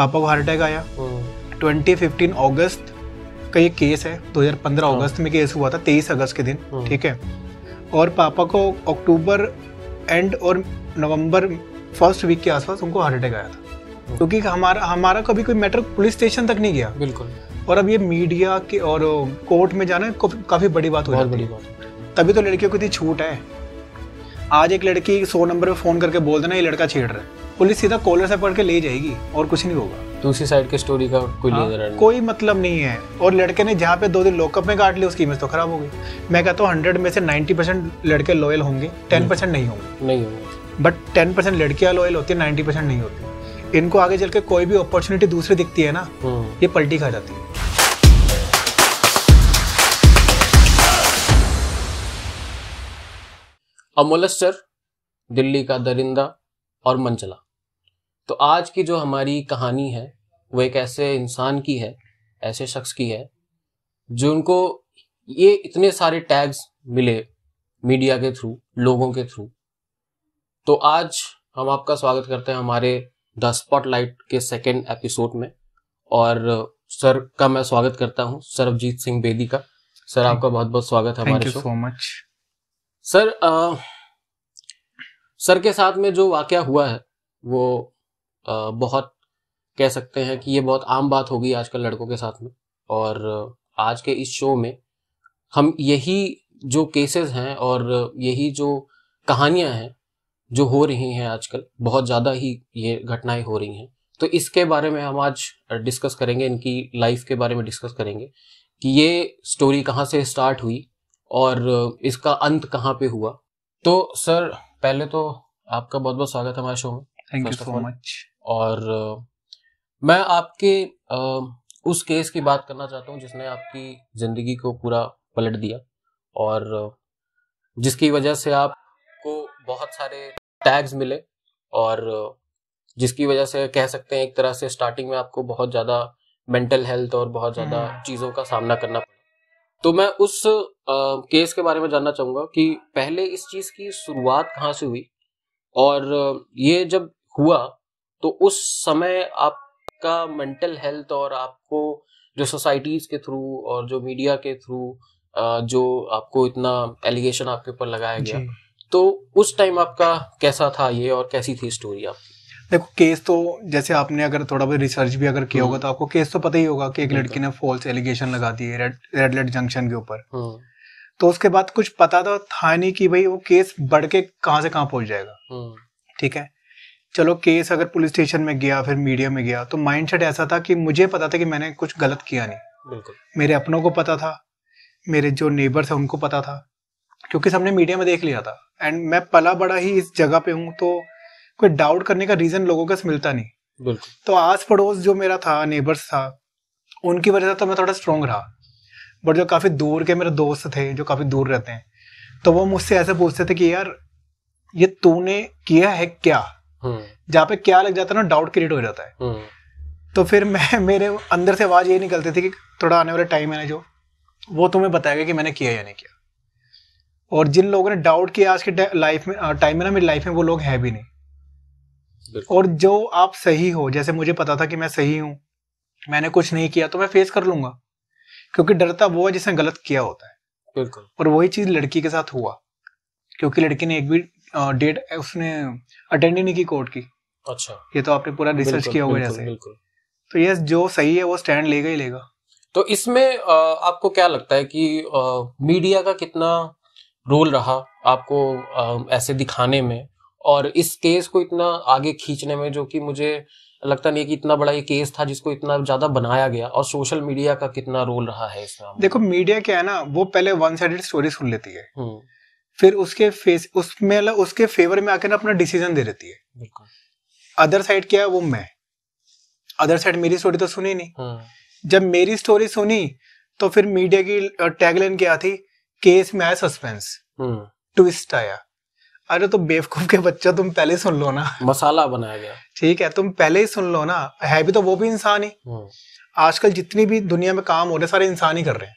पापा को heart attack आया हम्म। ट्वेंटी फिफ्टीन अगस्त का ये केस है 2015 हाँ। अगस्त में केस हुआ था 23 अगस्त के दिन हम्म। ठीक है और पापा को अक्टूबर एंड और नवंबर फर्स्ट वीक के आसपास उनको हार्ट अटैक आया था हम्म। क्योंकि हमारा हमारा कभी कोई मैटर पुलिस स्टेशन तक नहीं गया बिल्कुल और अब ये मीडिया के और कोर्ट में जाना काफ़ी बड़ी बात हो जाती बड़ी बात तभी तो लड़कियों को इतनी छूट है आज एक लड़की सौ नंबर पर फ़ोन करके बोल देना ये लड़का छेड़ रहा है पुलिस सीधा कॉलर से पकड़ के ले जाएगी और कुछ नहीं होगा दूसरी साइड के स्टोरी का कोई हाँ, नहीं। कोई मतलब नहीं है और लड़के ने जहाँ पे दो दिन लॉकअप में काट लिया उसकी इमेज तो खराब हो गई मैं कहता हूँ हंड्रेड में से नाइन्टी परसेंट लड़के लॉयल होंगे टेन परसेंट नहीं होंगे नहीं होंगे बट टेन परसेंट लड़कियाँ लॉयल होती है नाइन्टी परसेंट नहीं होती इनको आगे चल के कोई भी अपॉर्चुनिटी दूसरी दिखती है ना हम्म। ये पलटी खा जाती है अमोलस्टर दिल्ली का दरिंदा और मंचला तो आज की जो हमारी कहानी है वो एक ऐसे इंसान की है ऐसे शख्स की है जो उनको ये इतने सारे टैग्स मिले मीडिया के थ्रू लोगों के थ्रू तो आज हम आपका स्वागत करते हैं हमारे द स्पॉटलाइट के सेकेंड एपिसोड में और सर का मैं स्वागत करता हूं सरबजीत सिंह बेदी का सर आपका बहुत बहुत स्वागत है हमारे सो मच सर आ, सर के साथ में जो वाक्य हुआ है वो बहुत कह सकते हैं कि ये बहुत आम बात होगी आजकल लड़कों के साथ में और आज के इस शो में हम यही जो केसेस हैं और यही जो कहानियां हैं जो हो रही हैं आजकल बहुत ज़्यादा ही ये घटनाएं हो रही हैं तो इसके बारे में हम आज डिस्कस करेंगे इनकी लाइफ के बारे में डिस्कस करेंगे कि ये स्टोरी कहाँ से स्टार्ट हुई और इसका अंत कहाँ पे हुआ तो सर पहले तो आपका बहुत बहुत स्वागत है हमारे शो में थैंक यू सो मच और मैं आपके उस केस की बात करना चाहता हूँ जिसने आपकी ज़िंदगी को पूरा पलट दिया और जिसकी वजह से आपको बहुत सारे टैग्स मिले और जिसकी वजह से कह सकते हैं एक तरह से स्टार्टिंग में आपको बहुत ज़्यादा मेंटल हेल्थ और बहुत ज़्यादा हम्म। चीज़ों का सामना करना पड़ा तो मैं उस आ, केस के बारे में जानना चाहूँगा कि पहले इस चीज़ की शुरुआत कहाँ से हुई और ये जब हुआ तो उस समय आपका मेंटल हेल्थ और आपको जो सोसाइटीज के थ्रू और जो मीडिया के थ्रू जो आपको इतना एलिगेशन आपके ऊपर लगाया गया तो उस टाइम आपका कैसा था ये और कैसी थी स्टोरी आपकी देखो केस तो जैसे आपने अगर थोड़ा बहुत रिसर्च भी अगर किया हम्म। होगा तो आपको केस तो पता ही होगा कि एक हम्म। लड़की ने फॉल्स एलिगेशन लगा दी रेड रेड लाइट जंक्शन के ऊपर हम्म। तो उसके बाद कुछ पता तो था नहीं कि भाई वो केस बढ़ के कहा से कहा पहुंच जाएगा ठीक है चलो केस अगर पुलिस स्टेशन में गया फिर मीडिया में गया तो माइंडसेट ऐसा था कि मुझे पता था कि मैंने कुछ गलत किया नहीं बिल्कुल मेरे अपनों को पता था मेरे जो नेबर थे उनको पता था क्योंकि सबने मीडिया में देख लिया था एंड मैं पला बड़ा ही इस जगह पे हूँ तो कोई डाउट करने का रीजन लोगों का मिलता नहीं बिल्कुल तो आस पड़ोस जो मेरा था नेबर्स था उनकी वजह से तो मैं थोड़ा स्ट्रोंग रहा बट जो काफ़ी दूर के मेरे दोस्त थे जो काफ़ी दूर रहते हैं तो वो मुझसे ऐसे पूछते थे कि यार ये तूने किया है क्या हम्म। जहाँ पे क्या लग जाता है ना डाउट क्रिएट हो जाता है हम्म। तो फिर मैं मेरे अंदर से आवाज ये निकलती थी कि थोड़ा आने वाला टाइम है जो वो तुम्हें बताएगा कि मैंने किया या नहीं किया और जिन लोगों ने डाउट किया आज के लाइफ में टाइम में ना मेरी लाइफ में वो लोग हैं भी नहीं और जो आप सही हो जैसे मुझे पता था कि मैं सही हूं मैंने कुछ नहीं किया तो मैं फेस कर लूंगा क्योंकि डरता वो है जिसने गलत किया होता है बिल्कुल और वही चीज लड़की के साथ हुआ क्योंकि लड़की ने एक भी डेट उसने अटेंड ही नहीं की कोर्ट की अच्छा ये तो आपने पूरा रिसर्च किया होगा जैसे बिल्कुल तो यस जो सही है वो स्टैंड लेगा ही लेगा तो इसमें आपको क्या लगता है कि आ, मीडिया का कितना रोल रहा आपको आ, ऐसे दिखाने में और इस केस को इतना आगे खींचने में जो कि मुझे लगता नहीं कि इतना बड़ा ये केस था जिसको इतना ज्यादा बनाया गया और सोशल मीडिया का कितना रोल रहा है इसमें देखो मीडिया क्या है ना वो पहले वन साइडेड स्टोरी सुन लेती है हम्म। फिर उसके फेस उसमें अलग मतलब उसके फेवर में आकर ना अपना डिसीजन दे देती है अदर साइड क्या है वो मैं अदर साइड मेरी स्टोरी तो सुनी नहीं हाँ। जब मेरी स्टोरी सुनी तो फिर मीडिया की टैगलाइन क्या थी केस में आया सस्पेंस हम्म। ट्विस्ट आया अरे तो बेवकूफ के बच्चा तुम पहले सुन लो ना मसाला बनाया गया ठीक है तुम पहले ही सुन लो ना है भी तो वो भी इंसान ही हम्म। आजकल जितनी भी दुनिया में काम हो रहे सारे इंसान ही कर रहे हैं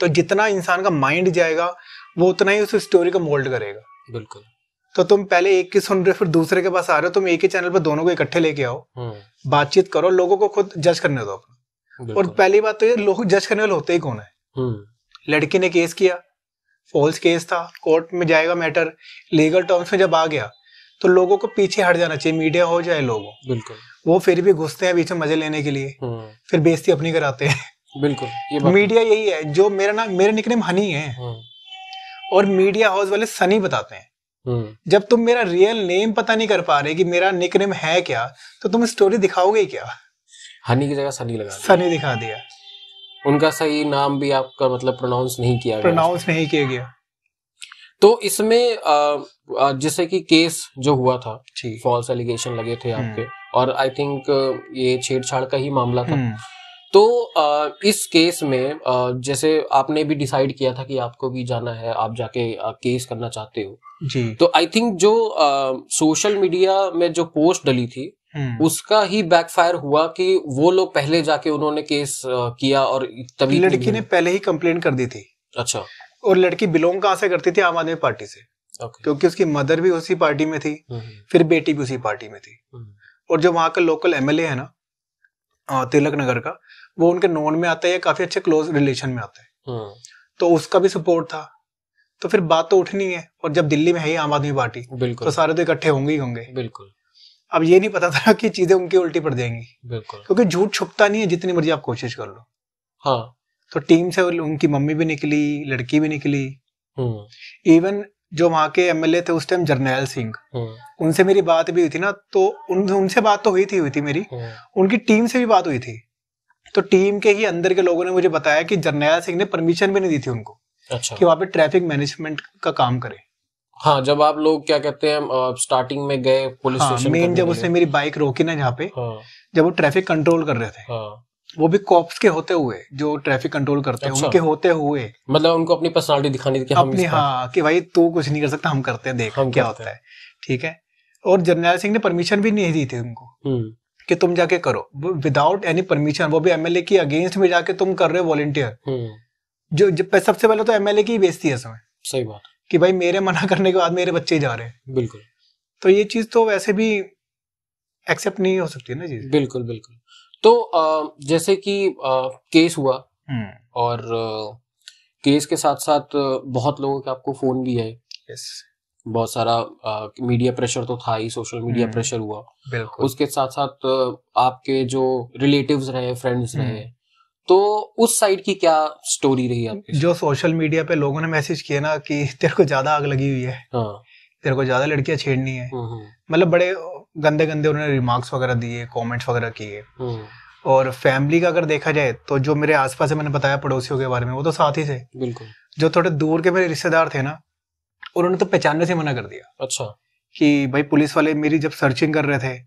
तो जितना इंसान का माइंड जाएगा वो उतना ही उस स्टोरी को मोल्ड करेगा बिल्कुल तो तुम पहले एक की सुन रहे फिर दूसरे के पास आ रहे हो तुम एक ही चैनल पर दोनों को इकट्ठे लेके आओ हम्म। बातचीत करो लोगों को खुद जज करने दो अपना और पहली बात तो ये लोग जज करने वाले होते ही कौन है हम्म। लड़की ने केस किया फॉल्स केस था कोर्ट में जाएगा मैटर लीगल टर्म्स में जब आ गया तो लोगों को पीछे हट जाना चाहिए मीडिया हो जाए लोगों बिल्कुल वो फिर भी घुसते हैं बीच में मजे लेने के लिए हम्म। फिर बेजती अपनी कराते हैं बिल्कुल ये मीडिया तो यही है जो मेरा नाम मेरे निकनेम हनी है और मीडिया हाउस वाले सनी बताते हैं हम्म। जब तुम मेरा रियल नेम पता नहीं कर पा रहे कि मेरा निक नेम है क्या तो तुम स्टोरी दिखाओगे क्या हनी की जगह सनी लगा सनी दिखा दिया उनका सही नाम भी आपका मतलब प्रोनाउंस नहीं किया गया प्रोनाउंस नहीं किया गया तो इसमें जैसे कि केस जो हुआ था फॉल्स एलिगेशन लगे थे आपके हम्म। और आई थिंक ये छेड़छाड़ का ही मामला था हम्म। तो इस केस में जैसे आपने भी डिसाइड किया था कि आपको भी जाना है आप जाके केस करना चाहते हो जी तो आई थिंक जो सोशल मीडिया में जो पोस्ट डली थी हम्म। उसका ही बैकफायर हुआ कि वो लोग पहले जाके उन्होंने केस किया और तभी लड़की ने पहले ही कंप्लेन कर दी थी अच्छा और लड़की बिलोंग कहाँ से करती थी आम आदमी पार्टी से okay. क्योंकि उसकी मदर भी उसी पार्टी में थी हम्म। फिर बेटी भी उसी पार्टी में थी हम्म। और जो वहां का लोकल एमएलए है ना तिलक नगर का वो उनके नोन में आता है या काफी अच्छे क्लोज रिलेशन में आता है हाँ। तो उसका भी सपोर्ट था तो फिर बात तो उठनी है और जब दिल्ली में है ही आम आदमी पार्टी तो सारे तो इकट्ठे होंगे ही होंगे बिल्कुल अब ये नहीं पता था कि चीजें उनकी उल्टी पड़ जाएंगी बिल्कुल क्योंकि झूठ छुपता नहीं है जितनी मर्जी आप कोशिश कर लो हाँ तो टीम से उनकी मम्मी भी निकली लड़की भी निकली इवन हम्म। जो वहां के एमएलए थे उस टाइम जर्नैल सिंह उनसे मेरी बात भी हुई थी ना तो उन, उनसे बात तो हुई थी हुई थी मेरी हम्म। उनकी टीम से भी बात हुई थी तो टीम के ही अंदर के लोगों ने मुझे बताया कि जरनैल सिंह ने परमिशन भी नहीं दी थी उनको अच्छा कि वहां पे ट्रैफिक मैनेजमेंट का काम करे हाँ जब आप लोग क्या कहते हैं स्टार्टिंग में गए पुलिस हाँ, मेन जब उसने मेरी बाइक रोकी ना यहाँ पे हाँ। जब वो ट्रैफिक कंट्रोल कर रहे थे हाँ। वो भी कॉप्स के होते हुए जो ट्रैफिक कंट्रोल करते हैं अच्छा। उनके होते हुए मतलब उनको अपनी पर्सनालिटी दिखानी थी अपनी हाँ कि भाई तू कुछ नहीं कर सकता हम करते हैं देख हम क्या होता है ठीक है और जरनैल सिंह ने परमिशन भी नहीं दी थी उनको हम्म। कि तुम जाके करो विदाउट एनी परमिशन वो भी एमएलए की अगेंस्ट में जाके तुम कर रहे हो वॉलेंटियर हम्म। जो सबसे पहले तो एमएलए की बेचती है समय सही बात कि भाई मेरे मना करने के बाद मेरे बच्चे जा रहे हैं बिल्कुल तो ये चीज तो वैसे भी एक्सेप्ट नहीं हो सकती ना चीज बिल्कुल बिल्कुल तो आ, जैसे कि आ, केस हुआ हम्म। और आ, केस के साथ साथ बहुत लोगों के आपको फोन भी आए यस बहुत सारा मीडिया प्रेशर तो था ही सोशल मीडिया प्रेशर हुआ उसके साथ साथ आपके जो रिलेटिव्स रहे फ्रेंड्स हम्म। रहे तो उस साइड की क्या स्टोरी रही आपकी जो सोशल मीडिया पे लोगों ने मैसेज किया ना कि तेरे को ज्यादा आग लगी हुई है हाँ। तेरे को ज्यादा लड़कियां छेड़नी है हम्म, हम्म। मतलब बड़े गंदे गंदे उन्होंने रिमार्क्स वगैरह दिए कमेंट्स वगैरह किए और फैमिली का अगर देखा जाए तो जो मेरे आसपास है मैंने बताया पड़ोसियों के बारे में वो तो साथ ही थे बिल्कुल जो थोड़े दूर के मेरे रिश्तेदार थे ना और उन्होंने तो पहचानने से मना कर दिया अच्छा कि भाई पुलिस वाले मेरी जब सर्चिंग कर रहे थे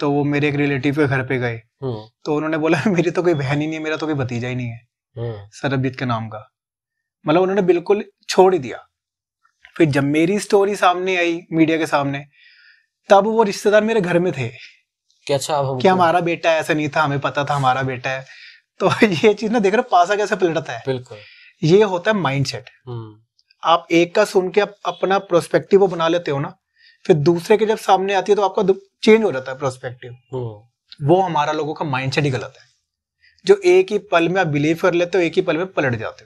तो वो मेरे एक रिलेटिव के घर पे गए हम्म। तो उन्होंने बोला मेरी तो कोई बहन ही नहीं है मेरा तो कोई भतीजा ही नहीं है हम्म। सरबजीत के नाम का मतलब उन्होंने बिल्कुल छोड़ ही दिया फिर जब मेरी स्टोरी सामने आई मीडिया के सामने तब वो रिश्तेदार मेरे घर में थे अच्छा, क्या अच्छा कि हमारा बेटा ऐसा नहीं था हमें पता था हमारा बेटा है तो ये चीज ना देख रहे पासा कैसे पलटता है बिल्कुल ये होता है माइंड हम्म। सेट आप एक का सुन के आप अपना प्रोस्पेक्टिव बना लेते हो ना फिर दूसरे के जब सामने आती है तो आपका चेंज हो जाता है प्रोस्पेक्टिव वो हमारा लोगों का माइंड ही गलत है जो एक ही पल में आप बिलीव कर लेते हो एक ही पल में पलट जाते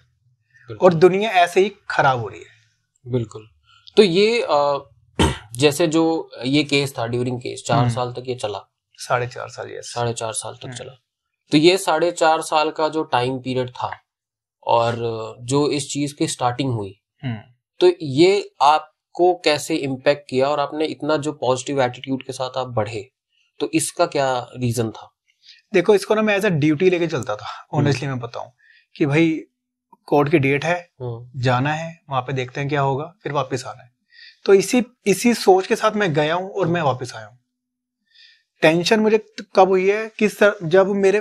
हो और दुनिया ऐसे ही खराब हो रही है बिल्कुल तो ये आ, जैसे जो ये केस था ड्यूरिंग केस चार हम्म। साल तक ये चला साढ़े चार साल ये साढ़े चार साल तक हम्म। चला तो ये साढ़े चार साल का जो टाइम पीरियड था और जो इस चीज की स्टार्टिंग हुई हम्म। तो ये आपको कैसे इम्पेक्ट किया और आपने इतना जो पॉजिटिव एटीट्यूड के साथ आप बढ़े तो इसका क्या रीजन था देखो इसको ना मैं एज अ ड्यूटी लेके चलता था ऑनेस्टली हम्म। मैं बताऊं कि भाई कोर्ट की डेट है हम्म। जाना है वहां पे देखते हैं क्या होगा फिर वापस आना है तो इसी इसी सोच के साथ मैं गया हूं और मैं वापस आया हूं टेंशन मुझे कब हुई है कि सर जब मेरे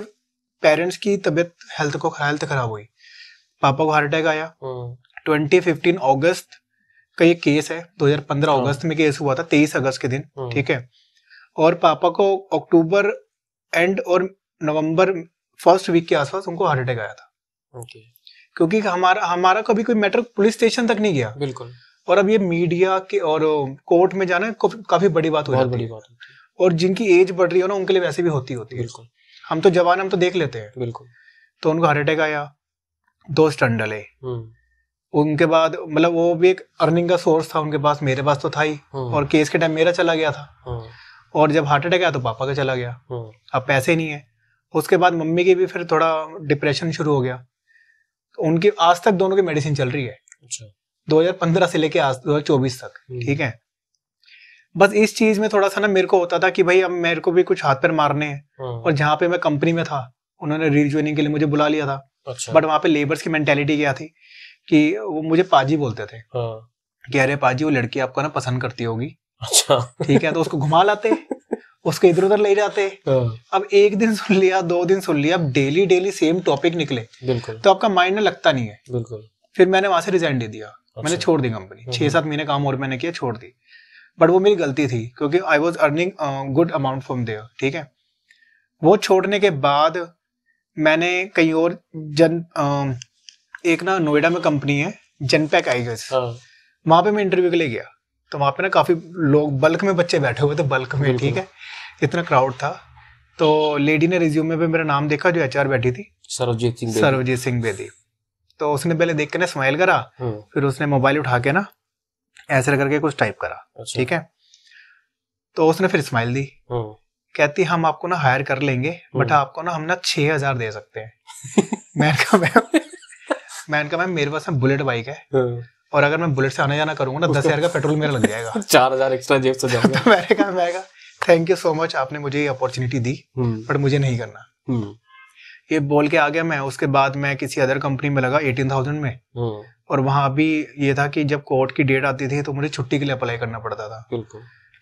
पेरेंट्स की तबियत हेल्थ को हेल्थ खराब हुई पापा को हार्ट अटैक आया 2015 अगस्त का ये केस है 2015 हाँ। अगस्त में केस हुआ था 23 अगस्त के दिन हाँ। ठीक है और पापा को अक्टूबर एंड और नवंबर फर्स्ट वीक के आसपास उनको हार्ट अटैक आया था okay. क्योंकि हमारा हमारा कभी कोई मैटर पुलिस स्टेशन तक नहीं गया बिल्कुल और अब ये मीडिया के और कोर्ट में जाना काफी बड़ी बात हो जाती बड़ी है और जिनकी एज बढ़ रही हो ना उनके लिए वैसे भी होती होती है हम तो जवान हम तो देख लेते हैं बिल्कुल तो उनको हार्ट अटैक आया दो स्टन डले हम्म। उनके बाद मतलब वो भी एक अर्निंग का सोर्स था उनके पास मेरे पास तो था ही हाँ। और केस के टाइम मेरा चला गया था हाँ। और जब हार्ट अटैक आया तो पापा का चला गया हाँ। अब पैसे नहीं है उसके बाद मम्मी की भी फिर थोड़ा डिप्रेशन शुरू हो गया तो उनकी आज तक दोनों की मेडिसिन चल रही है अच्छा। हजार पंद्रह से लेके आज चौबीस तक हम्म। ठीक है बस इस चीज में थोड़ा सा ना मेरे को होता था कि भाई अब मेरे को भी कुछ हाथ पर मारने हैं और जहाँ पे मैं कंपनी में था उन्होंने रीजॉइनिंग के लिए मुझे बुला लिया था अच्छा। बट वहाँ पे लेबर्स की मेंटेलिटी क्या थी कि वो मुझे पाजी बोलते थे हाँ। कि अरे पाजी वो लड़की आपको ना पसंद करती होगी अच्छा ठीक है तो उसको घुमा लाते उसको इधर उधर ले जाते हाँ। अब एक दिन सुन लिया दो दिन सुन लिया अब डेली डेली सेम टॉपिक निकले तो आपका माइंड ना लगता नहीं है बिल्कुल फिर मैंने वहां से रिजाइन दे दिया अच्छा। मैंने छोड़ दी कंपनी हम्म। छह सात महीने काम और मैंने किया छोड़ दी बट वो मेरी गलती थी क्योंकि I was earning good amount from there ठीक है वो छोड़ने के बाद मैंने कई और जन एक ना नोएडा में कंपनी है जनपैक आई गई वहां पे मैं इंटरव्यू के लिए गया तो वहां पे ना काफ़ी लोग बल्क में बच्चे बैठे हुए थे बल्क में ठीक है इतना क्राउड था तो लेडी ने रिज्यूम में मेरा नाम देखा जो एचआर बैठी थी सरवजीत सिंह सरवजीत सिंह बेदी तो उसने पहले देख के ना स्माइल करा हाँ। फिर उसने मोबाइल उठा के ना ऐसे करके कुछ टाइप करा अच्छा। ठीक है तो उसने फिर स्माइल दी हाँ। कहती हम आपको ना हायर कर लेंगे बट हाँ। आपको ना हम ना छह हजार दे सकते हैं मैंने कहा मैम मैंने कहा मैम मेरे पास में बुलेट बाइक है हाँ। और अगर मैं बुलेट से आने जाना करूंगा ना दस हजार का पेट्रोल मेरा लग जाएगा चार हजार एक्स्ट्रा जेब से जाएगा तो मैंने कहा मैं थैंक यू सो मच आपने मुझे ये अपॉर्चुनिटी दी बट हम्म। मुझे नहीं करना हम्म। ये बोल के आ गया मैं उसके बाद मैं किसी अदर कंपनी में लगा एटीन थाउजेंड में हाँ। और वहां भी ये था कि जब कोर्ट की डेट आती थी तो मुझे छुट्टी के लिए अप्लाई करना पड़ता था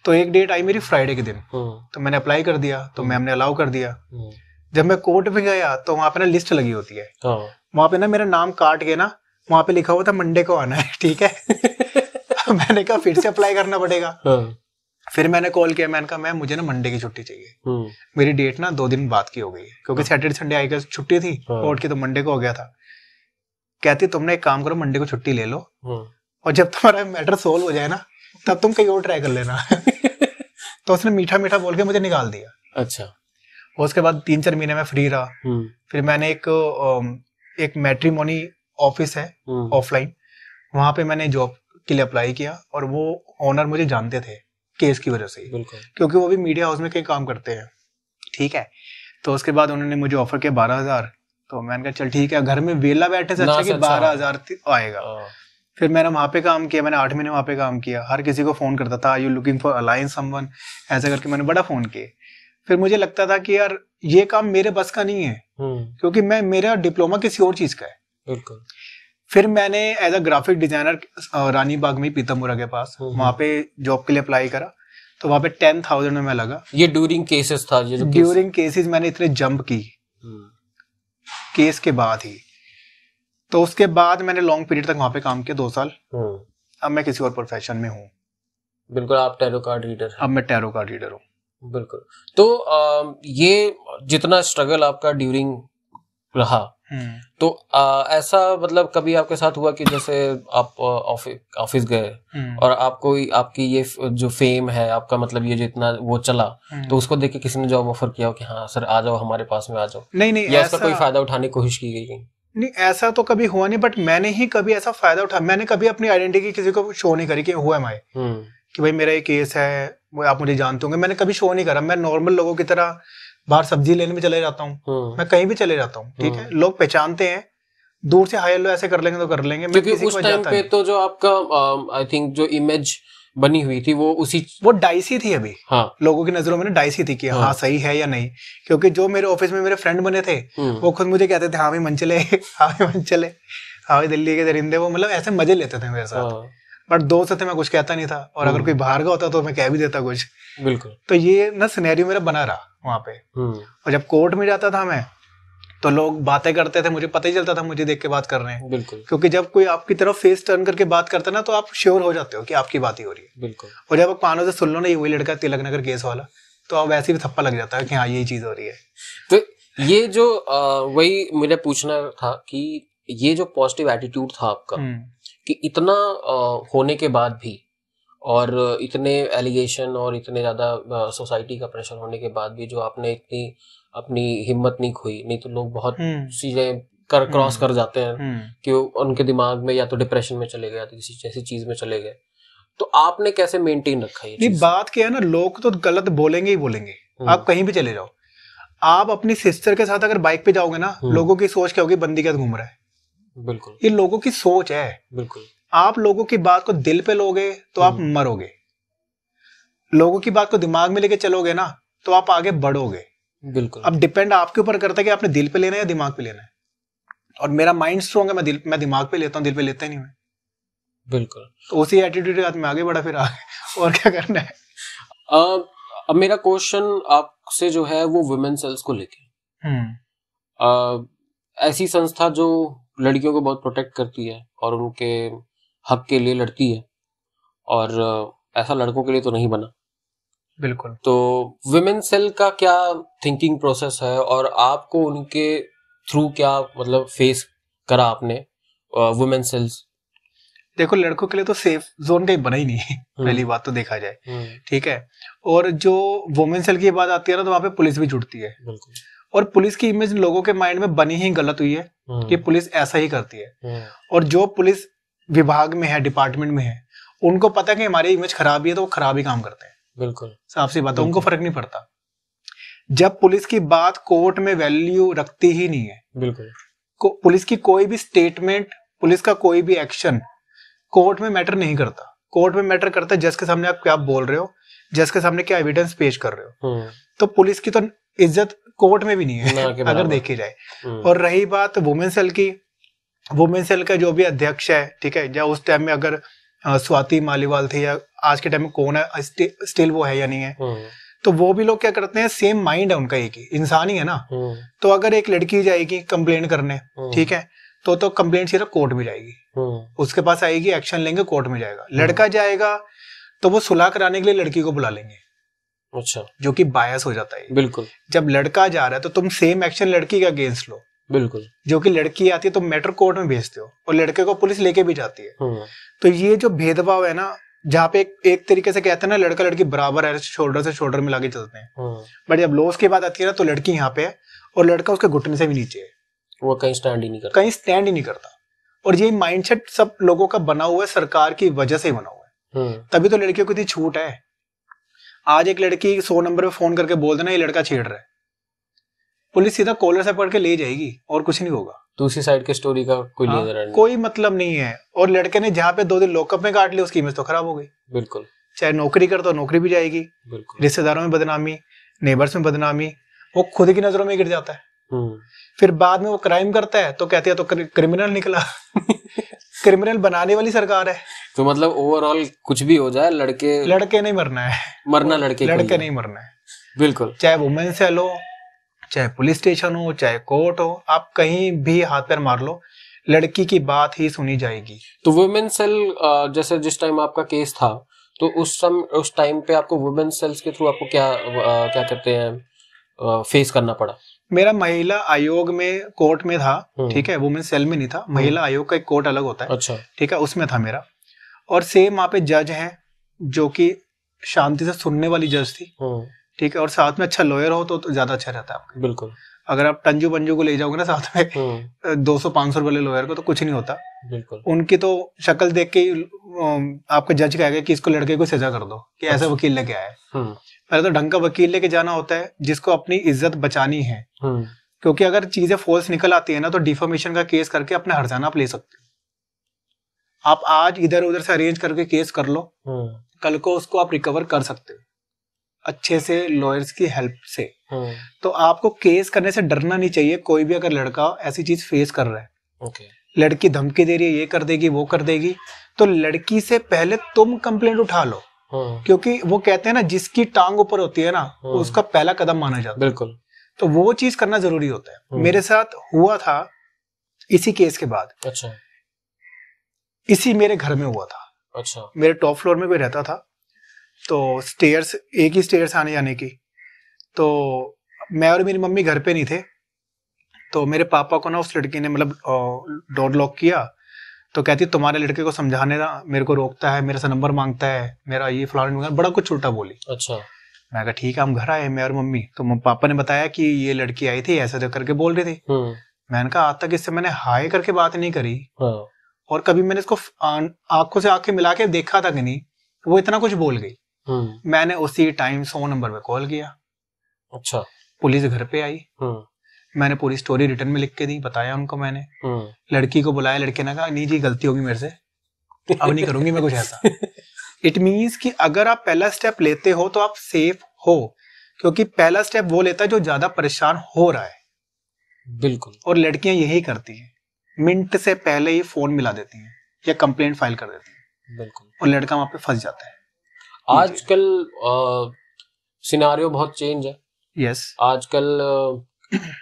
तो एक डेट आई मेरी फ्राइडे के दिन हाँ। तो मैंने अप्लाई कर दिया तो मैम हम्म। ने अलाउ कर दिया जब मैं कोर्ट में गया तो वहां पे ना लिस्ट लगी होती है हाँ। वहां पे ना मेरा नाम काट के ना वहां पे लिखा हुआ था मंडे को आना है ठीक है मैंने कहा फिर से अप्लाई करना पड़ेगा हाँ। फिर मैंने कॉल किया मैंने कहा मैं मुझे ना मंडे की छुट्टी चाहिए हम्म। मेरी डेट ना दो दिन बाद की हो गई है क्योंकि सैटरडे संडे आई गई छुट्टी थी हाँ। कोर्ट की तो मंडे को हो गया था कहती तुमने एक काम करो मंडे को छुट्टी ले लो और जब तुम्हारा मैटर सोल्व हो जाए ना तब तुम कहीं और ट्राई कर लेना तो उसने मीठा मीठा बोल के मुझे निकाल दिया अच्छा और उसके बाद तीन चार महीने में फ्री रहा हम्म। फिर मैंने एक एक मैट्रीमोनी ऑफिस है ऑफलाइन हम्म। वहां पे मैंने जॉब के लिए अप्लाई किया और वो ऑनर मुझे जानते थे केस की वजह से क्योंकि वो भी मीडिया हाउस में कहीं काम करते हैं ठीक है तो उसके बाद उन्होंने मुझे ऑफर किया बारह हजार तो मैंने कहा चल ठीक है घर में वेला बैठे से अच्छा कि अच्छा। बारह हजार आएगा हाँ। फिर मैंने वहाँ पे काम किया मैंने आठ महीने वहाँ पे काम किया हर किसी को फ़ोन करता था you looking for alliance someone ऐसा करके मैंने बड़ा फ़ोन किया फिर मुझे लगता था कि यार ये काम मेरे बस का नहीं है हम्म। क्योंकि मैं मेरा डिप्लोमा किसी और चीज का है फिर मैंने as a graphic designer Rani Bagh में पीतमपुरा के पास हम्म। वहां पे जॉब के लिए अप्लाई करा तो वहां पे टेन थाउजेंड में मैं लगा ये ड्यूरिंग केसेस था ये ड्यूरिंग केसेस मैंने इतने जंप की केस हम्म। के बाद ही तो उसके बाद मैंने लॉन्ग पीरियड तक वहां पे काम किया दो साल अब मैं किसी और प्रोफेशन में हूँ बिल्कुल आप टैरो कार्ड रीडर अब मैं टैरो कार्ड रीडर हूँ बिल्कुल तो आ, ये जितना स्ट्रगल आपका ड्यूरिंग रहा हम्म। तो आ, ऐसा मतलब कभी आपके साथ हुआ कि जैसे आप ऑफिस गए हम्म। और आपको आपकी ये जो फेम है आपका मतलब ये जितना वो चला हम्म। तो उसको देख के किसी ने जॉब ऑफर किया हो कि हाँ सर आ जाओ हमारे पास में आ जाओ नहीं नहीं ऐसा कोई फायदा उठाने की कोशिश की गई नहीं ऐसा तो कभी हुआ नहीं बट मैंने ही कभी ऐसा फायदा उठा मैंने कभी अपनी आइडेंटिटी किसी को शो नहीं करी कि हुआ माए की कि भाई मेरा ये केस है आप मुझे जानते होंगे मैंने कभी शो नहीं करा मैं नॉर्मल लोगों की तरह बाहर सब्जी लेने में चले जाता हूँ हम्म। मैं कहीं भी चले जाता हूँ ठीक है हम्म। लोग पहचानते हैं दूर से हाई लो ऐसे कर लेंगे तो कर लेंगे क्योंकि उस टाइम पे तो जो आपका आई थिंक जो इमेज बनी हुई थी वो उसी वो डाइसी थी अभी हाँ लोगों की नजरों में डाइसी थी कि हाँ, हाँ सही है या नहीं क्योंकि जो मेरे ऑफिस में मेरे फ्रेंड बने थे हम्म। वो खुद मुझे कहते थे हाँ भाई मन चले हाँ भाई मन चले हाँ भाई दिल्ली के दरिंदे वो मतलब ऐसे मजे लेते थे मेरे साथ हाँ। बट दोस्त थे तो मैं कुछ कहता नहीं था और अगर हम्म। कोई बाहर का होता तो मैं कह भी देता कुछ बिल्कुल तो ये ना सिनेरियो मेरा बना रहा वहां पे हम्म। और जब कोर्ट में जाता था मैं तो लोग बातें करते थे मुझे पता ही चलता था मुझे देख के बात कर रहे हैं बिल्कुल क्योंकि जब कोई आपकी तरफ फेस टर्न करके बात करता ना तो आप श्योर हो जाते हो कि आपकी बात ही हो रही है बिल्कुल और जब आप कानों से सुन लो ना ये वही लड़का तिलक नगर केस वाला तो आप वैसे भी थप्पा लग जाता है कि हाँ यही चीज हो रही है तो ये जो आ, वही मुझे पूछना था कि ये जो पॉजिटिव एटीट्यूड था आपका हम्म। कि इतना होने के बाद भी और इतने एलिगेशन और इतने ज़्यादा सोसाइटी का प्रेशर होने के बाद भी जो आपने इतनी अपनी हिम्मत नहीं खोई नहीं तो लोग बहुत हम्म। चीज़ें कर क्रॉस हम्म। कर जाते हैं हम्म। कि उनके दिमाग में या तो डिप्रेशन में चले गए या तो किसी जैसी चीज़ में चले गए तो आपने कैसे मेंटेन रखा ये नहीं बात क्या है ना लोग तो गलत बोलेंगे ही बोलेंगे आप कहीं भी चले जाओ आप अपनी सिस्टर के साथ अगर बाइक पे जाओगे ना लोगों की सोच क्या होगी बंदी क्या घूम रहा है बिल्कुल ये लोगों की सोच है बिल्कुल आप लोगों की बात को दिल पे लोगे तो आप हम्म। मरोगे लोगों की बात को दिमाग में लेके चलोगे ना तो आप आगे बढ़ोगे बिल्कुल अब डिपेंड आपके ऊपर करता है कि आपने दिल पे लेना है या दिमाग पे लेना है और मेरा माइंड स्ट्रॉन्ग है मैं दिल मैं दिमाग पे लेता हूँ दिल पे लेते नहीं मैं बिल्कुल तो उसी एटीट्यूड के साथ में आगे बढ़ा फिर आगे और क्या करना है अब अब मेरा क्वेश्चन आपसे जो है वो वुमेन सेल्स को लेके हम्म। ऐसी संस्था जो लड़कियों को बहुत प्रोटेक्ट करती है और उनके हक के लिए लड़ती है और ऐसा लड़कों के लिए तो नहीं बना बिल्कुल तो विमेन सेल का क्या थिंकिंग प्रोसेस है और आपको उनके थ्रू क्या मतलब फेस करा आपने वुमेन सेल्स देखो लड़कों के लिए तो सेफ जोन कहीं बना ही नहीं है हम्म। पहली बात तो देखा जाए हम्म। ठीक है और जो वुमेन सेल की बात आती है ना तो वहाँ पे पुलिस भी जुड़ती है बिल्कुल और पुलिस की इमेज लोगों के माइंड में बनी ही गलत हुई है हम्म। कि पुलिस ऐसा ही करती है हम्म। और जो पुलिस विभाग में है डिपार्टमेंट में है उनको पता है कि हमारी इमेज खराब ही है तो वो खराब ही काम करते हैं बिल्कुल साफ सी बात है उनको फर्क नहीं पड़ता जब पुलिस की बात कोर्ट में वैल्यू रखती ही नहीं है बिल्कुल को, पुलिस की कोई भी स्टेटमेंट पुलिस का कोई भी एक्शन कोर्ट में मैटर नहीं करता कोर्ट में मैटर करता है जज के सामने आप क्या बोल रहे हो जज के सामने क्या एविडेंस पेश कर रहे हो हम्म। तो पुलिस की तो इज्जत कोर्ट में भी नहीं है अगर देखी जाए हम्म। और रही बात वुमेन सेल की वुमेन सेल का जो भी अध्यक्ष है ठीक है या उस टाइम में अगर स्वाति मालीवाल थी या आज के टाइम में कौन है स्टिल वो है या नहीं है हम्म। तो वो भी लोग क्या करते हैं सेम माइंड है उनका एक ही इंसान ही है ना हम्म। तो अगर एक लड़की जाएगी कंप्लेन करने ठीक है तो तो कंप्लेन सिर्फ कोर्ट में जाएगी उसके पास आएगी एक्शन लेंगे कोर्ट में जाएगा लड़का जाएगा तो वो सुलह कराने के लिए लड़की को बुला लेंगे अच्छा जो कि बायस हो जाता है बिल्कुल जब लड़का जा रहा है तो तुम सेम एक्शन लड़की का अगेंस्ट लो बिल्कुल जो कि लड़की आती है तुम मेट्रो कोर्ट में भेजते हो और लड़के को पुलिस लेके भी जाती है हम्म। तो ये जो भेदभाव है ना जहाँ पे एक, एक तरीके से कहते हैं ना लड़का लड़की बराबर है शोल्डर से शोल्डर में लाके चलते हैं बट हम्म। जब लॉस की बात आती है ना तो लड़की यहाँ पे है और लड़का उसके घुटने से भी नीचे है वो कहीं स्टैंड ही नहीं करता कहीं स्टैंड ही नहीं करता और ये माइंडसेट सब लोगों का बना हुआ है सरकार की वजह से बना हुआ है हम्म। तभी तो लड़कियों को इतनी छूट है आज एक लड़की सौ नंबर पे फोन करके बोल देना ये लड़का छेड़ रहा है पुलिस सीधा कॉलर से पकड़ के ले जाएगी और कुछ नहीं होगा दूसरी तो साइड के स्टोरी का कोई हाँ, नहीं। कोई मतलब नहीं है और लड़के ने जहाँ पे दो दिन लॉकअप में काट लिया उसकी इमेज तो खराब हो गई बिल्कुल चाहे नौकरी कर तो नौकरी भी जाएगी रिश्तेदारों में बदनामी नेबर्स में बदनामी वो खुद की नजरों में गिर जाता है हम्म। फिर बाद में वो क्राइम करता है तो कहते हैं तो क्रिमिनल निकला क्रिमिनल बनाने वाली सरकार है तो मतलब ओवरऑल कुछ भी हो जाए लड़के लड़के नहीं मरना है मरना लड़के लड़के नहीं मरना है बिल्कुल चाहे वुमेन सेल हो चाहे पुलिस स्टेशन हो चाहे कोर्ट हो आप कहीं भी हाथ पैर मार लो लड़की की बात ही सुनी जाएगी तो वुमेन सेल जैसे जिस टाइम आपका केस था तो उस सम उस टाइम पे आपको वुमेन सेल्स के थ्रू आपको क्या आ, क्या कहते हैं फेस करना पड़ा मेरा महिला आयोग में कोर्ट में था हम्म। ठीक है वुमेन सेल में नहीं था हम्म। महिला आयोग का एक कोर्ट अलग होता है अच्छा ठीक है उसमें था मेरा और सेम वहाँ पे जज है जो कि शांति से सुनने वाली जज थी हम्म। ठीक है और साथ में अच्छा लॉयर हो तो, तो ज्यादा अच्छा रहता है आपका बिल्कुल अगर आप टंजू पंजू को ले जाओगे ना साथ में दो सौ पांच सौ वाले लॉयर को तो कुछ नहीं होता बिल्कुल उनकी तो शक्ल देख के आपका जज कहेगा कि इसको लड़के को सजा कर दो कि ऐसा अच्छा। वकील लेके आया पहले तो ढंग का वकील लेके जाना होता है जिसको अपनी इज्जत बचानी है हम्म। क्योंकि अगर चीजें फोर्स निकल आती है ना तो डिफॉर्मेशन का केस करके अपना हरजाना आप ले सकते हो आप आज इधर उधर से अरेंज करके केस कर लो हम्म। कल को उसको आप रिकवर कर सकते हो अच्छे से लॉयर्स की हेल्प से हम्म। तो आपको केस करने से डरना नहीं चाहिए कोई भी अगर लड़का ऐसी चीज फेस कर रहा है लड़की धमकी दे रही है ये कर देगी वो कर देगी तो लड़की से पहले तुम कंप्लेंट उठा लो हाँ। क्योंकि वो कहते हैं ना जिसकी टांग ऊपर होती है ना हाँ। उसका पहला कदम माना जाता है बिल्कुल तो वो चीज करना जरूरी होता है हाँ। मेरे साथ हुआ था इसी केस के बाद अच्छा इसी मेरे घर में हुआ था अच्छा मेरे टॉप फ्लोर में कोई रहता था तो स्टेयर्स एक ही स्टेयर्स आने जाने की तो मैं और मेरी मम्मी घर पे नहीं थे तो मेरे पापा को ना उस लड़की ने मतलब डोर लॉक किया तो कहती तुम्हारे लड़के को समझाने ना मेरे को रोकता है मेरे से नंबर मांगता है मेरा ये फलाने बड़ा कुछ उल्टा बोली अच्छा मैं कहा ठीक है हम घर आए मैं और मम्मी तो पापा ने बताया कि ये लड़की आई थी ऐसे करके बोल रही थी हम्म। मैंने कहा आज तक इससे मैंने हाय करके बात नहीं करी हाँ। और कभी मैंने इसको आंखों से आंखें मिला के देखा था कि नहीं वो इतना कुछ बोल गई हम्म। मैंने उसी टाइम सौ नंबर पे कॉल किया अच्छा पुलिस घर पे आई हम्म। मैंने पूरी स्टोरी रिटर्न में लिख के दी बताया उनको मैंने हम्म। लड़की को बुलाया लड़के ने कहा नहीं जी गलती होगी मेरे से अब नहीं करूंगी मैं कुछ ऐसा इट मीन्स कि अगर आप पहला स्टेप लेते हो तो आप सेफ हो क्योंकि पहला स्टेप वो लेता है जो ज्यादा परेशान हो रहा है बिल्कुल और लड़कियां यही करती हैं मिनट से पहले ही फोन मिला देती हैं या कंप्लेंट फाइल कर देती हैं बिल्कुल और लड़का वहां पे फंस जाता है आजकल सिनारियो बहुत चेंज है यस आजकल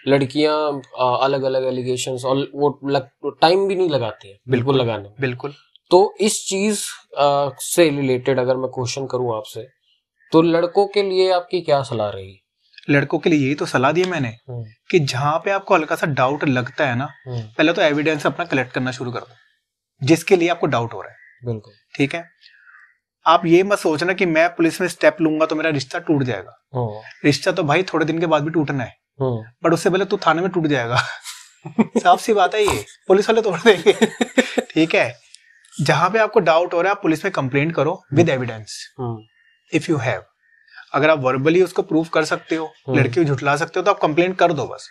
लड़कियां अलग अलग एलिगेशन और वो लग, टाइम भी नहीं लगाती है बिल्कुल लगाने में बिल्कुल तो इस चीज से रिलेटेड अगर मैं क्वेश्चन करूं आपसे तो लड़कों के लिए आपकी क्या सलाह रही लड़कों के लिए यही तो सलाह दी मैंने हम्म। कि जहां पे आपको हल्का सा डाउट लगता है ना हम्म। पहले तो एविडेंस अपना कलेक्ट करना शुरू कर दो जिसके लिए आपको डाउट हो रहा है बिल्कुल ठीक है आप ये मत सोचना कि मैं पुलिस में स्टेप लूंगा तो मेरा रिश्ता टूट जाएगा हम्म। रिश्ता तो भाई थोड़े दिन के बाद भी टूटना है हाँ। बट उससे पहले तू तो थाने में टूट जाएगा साफ सी बात है ये पुलिस वाले तोड़ देंगे ठीक है जहां पे आपको डाउट हो रहा है आप पुलिस में कंप्लेंट करो with evidence if you have अगर आप वर्बली उसको प्रूफ कर सकते हो हाँ। लड़की को झुटला सकते हो तो आप कंप्लेंट कर दो बस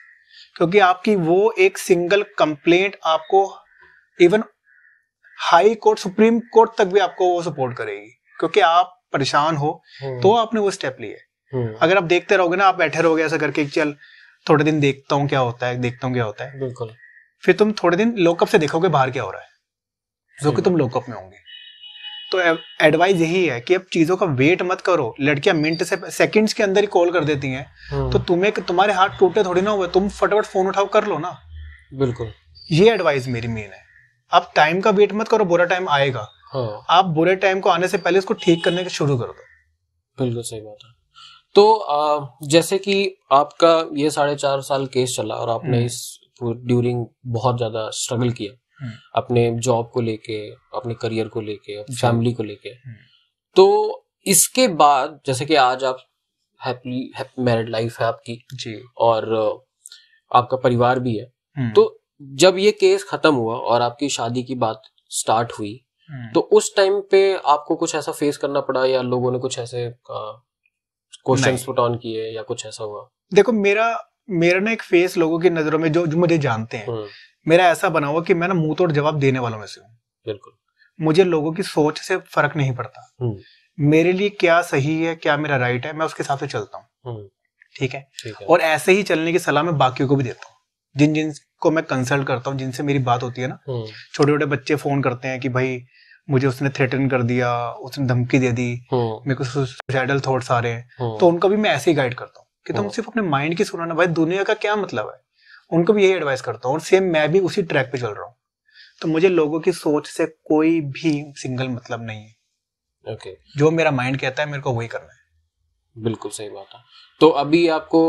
क्योंकि आपकी वो एक सिंगल कंप्लेंट आपको even high court supreme court तक भी आपको वो सपोर्ट करेगी क्योंकि आप परेशान हो हाँ। तो आपने वो स्टेप लिए अगर आप देखते रहोगे ना आप बैठे रहोगे ऐसा करके चल थोड़े दिन देखता हूँ क्या होता है देखता हूँ क्या होता है बिल्कुल फिर तुम थोड़े दिन लोकअप से देखोगे बाहर क्या हो रहा है जो कि हम्म। तुम लोकअप में होंगे तो एडवाइस यही है कि अब चीजों का वेट मत करो लड़कियां मिनट से सेकंड्स के अंदर ही कॉल कर देती हैं हम्म। तो तुम्हें तुम्हारे हाथ टूटे थोड़ी ना हुए तुम फटाफट फोन उठाओ कर लो ना बिल्कुल ये एडवाइस मेरी मेन है आप टाइम का वेट मत करो बुरा टाइम आएगा हाँ। आप बुरे टाइम को आने से पहले उसको ठीक करने का शुरू कर दो बिल्कुल सही बात है तो जैसे कि आपका ये साढ़े चार साल केस चला और आपने हम्म। इस ड्यूरिंग बहुत ज्यादा स्ट्रगल किया हम्म। अपने जॉब को लेके अपने करियर को लेके फैमिली को लेके हम्म। तो इसके बाद जैसे कि आज आप हैप्पी मैरिड लाइफ है आपकी जी और आपका परिवार भी है तो जब ये केस खत्म हुआ और आपकी शादी की बात स्टार्ट हुई तो उस टाइम पे आपको कुछ ऐसा फेस करना पड़ा या लोगों ने कुछ ऐसे क्वेश्चंस पुट ऑन किए या कुछ ऐसा हुआ देखो मेरा मेरा ना एक फेस लोगों की नजरों में जो जो मुझे जानते हैं हम्म। मेरा ऐसा बना हुआ कि मैं ना मुंह तोड़ जवाब देने वालों में से हूँ बिल्कुल मुझे लोगों की सोच से फर्क नहीं पड़ता हम्म। मेरे लिए क्या सही है क्या मेरा राइट है मैं उसके हिसाब से चलता हूँ हम्म। ठीक है? और ऐसे ही चलने की सलाह मैं बाकी को भी देता हूँ जिन जिन को मैं कंसल्ट करता हूँ जिनसे मेरी बात होती है ना छोटे छोटे बच्चे फोन करते हैं कि भाई मुझे उसने थ्रेटन कर दिया उसने धमकी दे दी हम्म। मेरे को सुसाइडल थॉट्स आ रहे हैं हम्म। तो उनको भी मैं ऐसे ही गाइड करता हूँ कि तुम तो सिर्फ अपने माइंड की सुनाना भाई दुनिया का क्या मतलब है उनको भी यही एडवाइस करता हूँ और सेम मैं भी उसी ट्रैक पे चल रहा हूँ तो मुझे लोगों की सोच से कोई भी सिंगल मतलब नहीं है ओके जो मेरा माइंड कहता है मेरे को वही करना है बिल्कुल सही बात है तो अभी आपको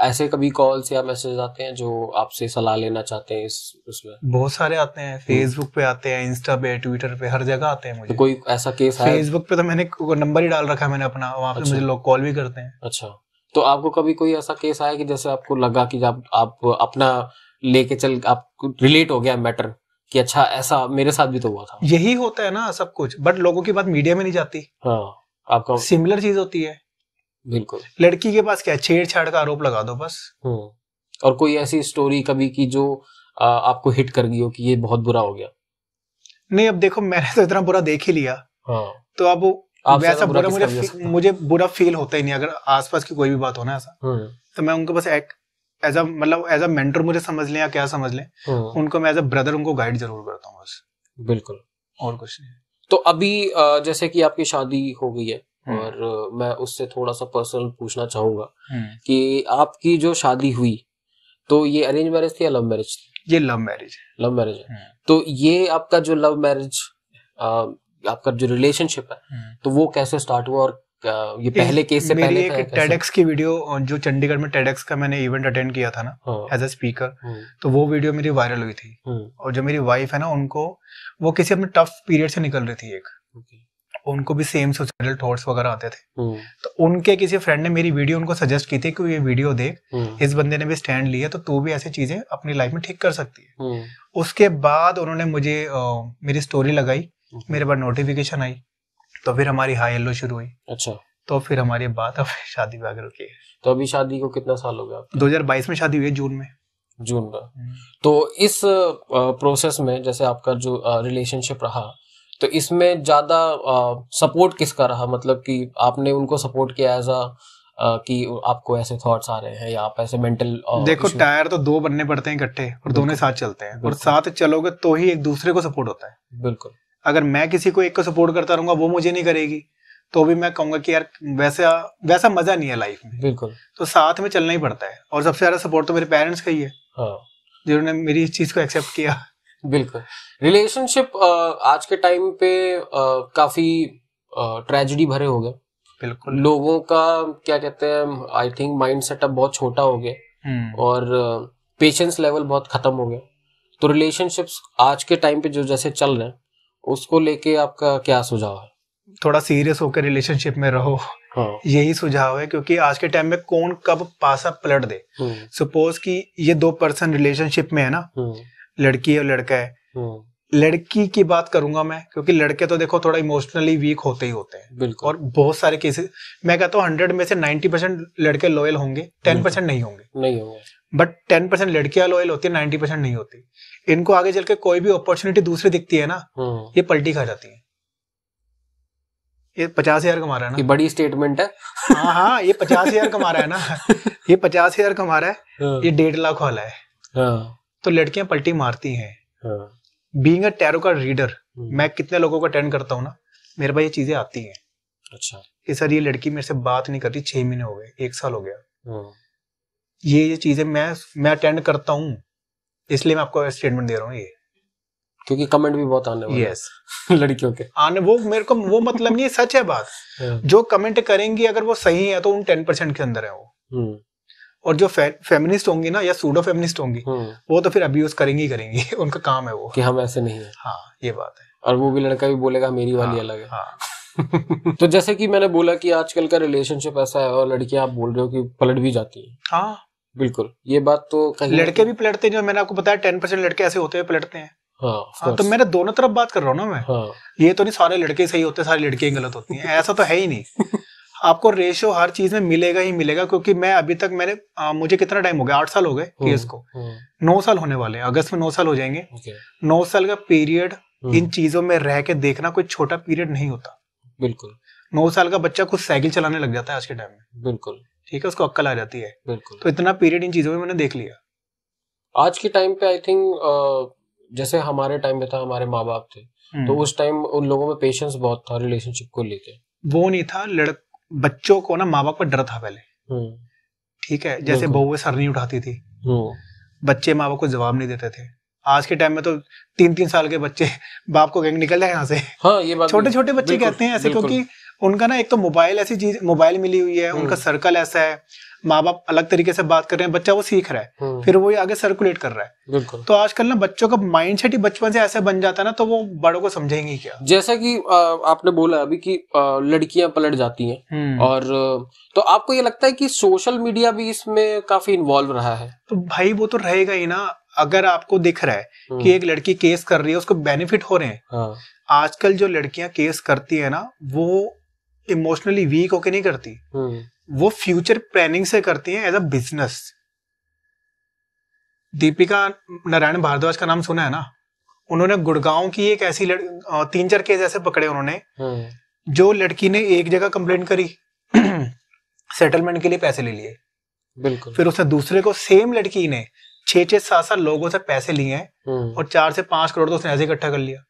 ऐसे कभी कॉल्स या मैसेज आते हैं जो आपसे सलाह लेना चाहते हैं इस उसमें बहुत सारे आते हैं फेसबुक हम्म। पे आते हैं इंस्टा पे ट्विटर पे हर जगह आते हैं मुझे तो कोई ऐसा केस है फेसबुक पे तो मैंने नंबर ही डाल रखा है मैंने अपना वहाँ पे अच्छा। मुझे लोग कॉल भी करते हैं अच्छा तो आपको कभी कोई ऐसा केस आया कि जैसे आपको लगा कि आप, आप अपना लेके चल आप रिलेट हो गया मैटर कि अच्छा ऐसा मेरे साथ भी तो हुआ था यही होता है ना सब कुछ बट लोगों की बात मीडिया में नहीं जाती हाँ आपका सिमिलर चीज होती है बिल्कुल लड़की के पास क्या छेड़छाड़ का आरोप लगा दो बस हम्म। और कोई ऐसी स्टोरी कभी की जो आ, आपको हिट कर गई हो कि ये बहुत बुरा हो गया नहीं अब देखो मैंने तो इतना बुरा देख ही लिया हाँ। तो अब वैसा बुरा, बुरा मुझे मुझे बुरा फील होता ही नहीं अगर आसपास की कोई भी बात हो ना ऐसा हम्म। तो मैं उनको बस एक एज अ मतलब एज अ मेंटर मुझे समझ लें या क्या समझ लें हम्म। उनको मैं एज अ ब्रदर उनको गाइड जरूर करता हूँ बस बिल्कुल और कुछ नहीं तो अभी जैसे कि आपकी शादी हो गई है हम्म। और मैं उससे थोड़ा सा पर्सनल पूछना चाहूंगा हम्म। कि आपकी जो शादी हुई तो ये अरेंज मैरिज थी या लव मैरिज थी ये लव मैरिज है लव मैरिज है हम्म। तो ये आपका जो लव मैरिज आपका जो रिलेशनशिप है तो वो कैसे स्टार्ट हुआ और ये पहले केस से पहले एक टेडेक्स की वीडियो जो चंडीगढ़ में टेडेक्स का मैंने इवेंट अटेंड किया था ना एज ए स्पीकर तो वो वीडियो मेरी वायरल हुई थी और जो मेरी वाइफ है ना उनको वो किसी अपने टफ पीरियड से निकल रही थी एक उनको भी सेम सुसाइडल थॉट्स वगैरह आते थे हम्म। तो उनके किसी फ्रेंड ने मेरी वीडियो उनको सजेस्ट की थी कि ये वीडियो देख हम्म। इस बंदे ने भी स्टैंड लिया तो तू भी ऐसी चीजें अपनी लाइफ में ठीक कर सकती है हम्म। उसके बाद उन्होंने मुझे मेरी स्टोरी लगाई मेरे पास नोटिफिकेशन आई तो फिर हमारी हाई हेलो शुरू हुई अच्छा तो फिर हमारी बात अब शादी वगैरह आगे रुकी है तो अभी शादी को कितना साल हो गया 2022 में शादी हुई है जून में जून में तो इस प्रोसेस में जैसे आपका जो रिलेशनशिप रहा तो इसमें ज़्यादा सपोर्ट किसका रहा मतलब कि आपने उनको सपोर्ट किया एज अ कि आपको ऐसे थॉट्स आ रहे हैं या आप ऐसे मेंटल देखो टायर तो दो बनने पड़ते हैं इकट्ठे और दोनों साथ चलते हैं और साथ चलोगे तो ही एक दूसरे को सपोर्ट होता है बिल्कुल अगर मैं किसी को एक को सपोर्ट करता रहूंगा वो मुझे नहीं करेगी तो भी मैं कहूंगा कि यार वैसा वैसा मजा नहीं है लाइफ में बिल्कुल तो साथ में चलना ही पड़ता है और सबसे ज्यादा सपोर्ट तो मेरे पेरेंट्स का ही है हाँ। जिन्होंने मेरी इस चीज को एक्सेप्ट किया बिल्कुल रिलेशनशिप आज के टाइम पे काफी ट्रेजिडी भरे हो गए बिल्कुल लोगों का क्या कहते हैं आई थिंक माइंड सेटअप बहुत छोटा हो गया हम्म। और पेशेंस लेवल बहुत खत्म हो गया तो रिलेशनशिप्स आज के टाइम पे जो जैसे चल रहे हैं उसको लेके आपका क्या सुझाव है थोड़ा सीरियस होकर रिलेशनशिप में रहो हाँ। यही सुझाव है क्योंकि आज के टाइम में कौन कब पासा पलट दे हम्म। सपोज कि ये दो पर्सन रिलेशनशिप में है ना हम्म। लड़की और लड़का है हम्म। लड़की की बात करूंगा मैं क्योंकि लड़के तो देखो थोड़ा इमोशनली वीक होते ही होते हैं बिल्कुल और बहुत सारे केसेस मैं कहता हूँ हंड्रेड में से नाइन्टी परसेंट लड़के लॉयल होंगे टेन परसेंट नहीं होंगे नहीं होंगे बट टेन परसेंट लड़कियां लॉयल होती है नाइन्टी परसेंट नहीं होती इनको आगे चल के कोई भी अपॉर्चुनिटी दूसरी दिखती है ना हम्म। ये पलटी खा जाती है ये पचास हजार कमा रहा है ना ये बड़ी स्टेटमेंट है हाँ हाँ ये पचास हजार कमा रहा है ना ये पचास हजार कमा रहा है हाँ। ये डेढ़ लाख वाला है हाँ। तो लड़कियां पलटी मारती हैं बींग टैरो का रीडर मैं कितने लोगों को अटेंड करता हूँ ना मेरे पास ये चीजें आती हैं अच्छा कि सर ये लड़की मेरे से बात नहीं करती छह महीने हो गए एक साल हो गया हाँ। ये ये चीजें मैं मैं अटेंड करता हूँ इसलिए मैं आपको स्टेटमेंट दे रहा हूँ ये क्योंकि कमेंट भी बहुत आने वाले yes. लड़कियों के आने वो मेरे को वो मतलब नहीं सच है बात हाँ। जो कमेंट करेंगी अगर वो सही है तो उन टेन परसेंट के अंदर है वो हम्म। और जो फे, फेमिनिस्ट होंगी ना या सूडो फेमिनिस्ट होंगी हम्म। वो तो फिर अब्यूज करेंगी करेंगी उनका काम है वो कि हम ऐसे नहीं है हाँ ये बात है और वो भी लड़का भी बोलेगा मेरी वाली हाँ, अलग है हाँ। तो जैसे कि मैंने बोला कि आजकल का रिलेशनशिप ऐसा है और लड़कियां आप बोल रहे हो कि पलट भी जाती है हाँ बिल्कुल ये बात तो कहीं लड़के भी पलटते हैं जो मैंने आपको बताया टेन परसेंट लड़के ऐसे होते हैं पलटते हैं हाँ, हाँ, तो मैंने दोनों तरफ बात कर रहा हूँ ना मैं हाँ. ये तो नहीं सारे लड़के सही होते सारी लड़कियां गलत होती हैं ऐसा तो है ही नहीं आपको रेशो हर चीज में मिलेगा ही मिलेगा क्योंकि मैं अभी तक मैंने आ, मुझे कितना टाइम हो गया आठ साल हो गए केस हम्म, को हम्म। नौ साल होने वाले अगस्त में नौ साल हो जाएंगे नौ साल का पीरियड हम्म। इन चीजों में रह के देखना कोई छोटा पीरियड नहीं होता बिल्कुल नौ साल का बच्चा खुद साइकिल चलाने लग जाता है आज के टाइम में बिल्कुल ठीक है उसको अक्कल आ जाती है बिल्कुल तो इतना पीरियड इन चीजों में मैंने देख लिया आज के टाइम पे आई थिंक जैसे हमारे टाइम में था हमारे माँ बाप थे तो उस टाइम उन लोगों में पेशेंस बहुत था रिलेशनशिप को लेके वो नहीं था लड़क बच्चों को ना माँ बाप का डर था पहले हम्म। ठीक है जैसे बहु सर नहीं उठाती थी हम्म। बच्चे माँ बाप को जवाब नहीं देते थे आज के टाइम में तो तीन तीन साल के बच्चे बाप को गैंग निकल जाए यहाँ से हाँ, छोटे छोटे बच्चे कहते हैं ऐसे क्योंकि उनका ना एक तो मोबाइल ऐसी चीज मोबाइल मिली हुई है उनका हम्म। सर्कल ऐसा है माँ बाप अलग तरीके से बात कर रहे हैं बच्चा वो सीख रहा है हम्म। फिर वो ये आगे सर्कुलेट कर रहा है तो आजकल ना बच्चों का माइंड सेट ही बचपन से ऐसे बन जाता है ना तो वो बड़ों को समझेंगे क्या जैसा कि आपने बोला अभी कि लड़कियां पलट जाती हैं हम्म। और तो आपको ये लगता है कि सोशल मीडिया भी इसमें काफी इन्वॉल्व रहा है तो भाई वो तो रहेगा ही ना अगर आपको दिख रहा है कि एक लड़की केस कर रही है उसको बेनिफिट हो रहे हैं हाँ। आजकल जो लड़कियां केस करती है ना वो इमोशनली वीक होके नहीं करती हम्म। वो फ्यूचर प्लानिंग से करती है as a business Deepika Narayan Bhardwaj का नाम सुना है ना उन्होंने गुड़गांव की एक ऐसी तीन चार केस ऐसे पकड़े उन्होंने हम्म। जो लड़की ने एक जगह कंप्लेंट करी सेटलमेंट के लिए पैसे ले लिए बिल्कुल फिर उसने दूसरे को सेम लड़की ने छह छह सात सात लोगों से पैसे लिए हम्म। और चार से पांच करोड़ तो उसने ऐसे इकट्ठा कर लिया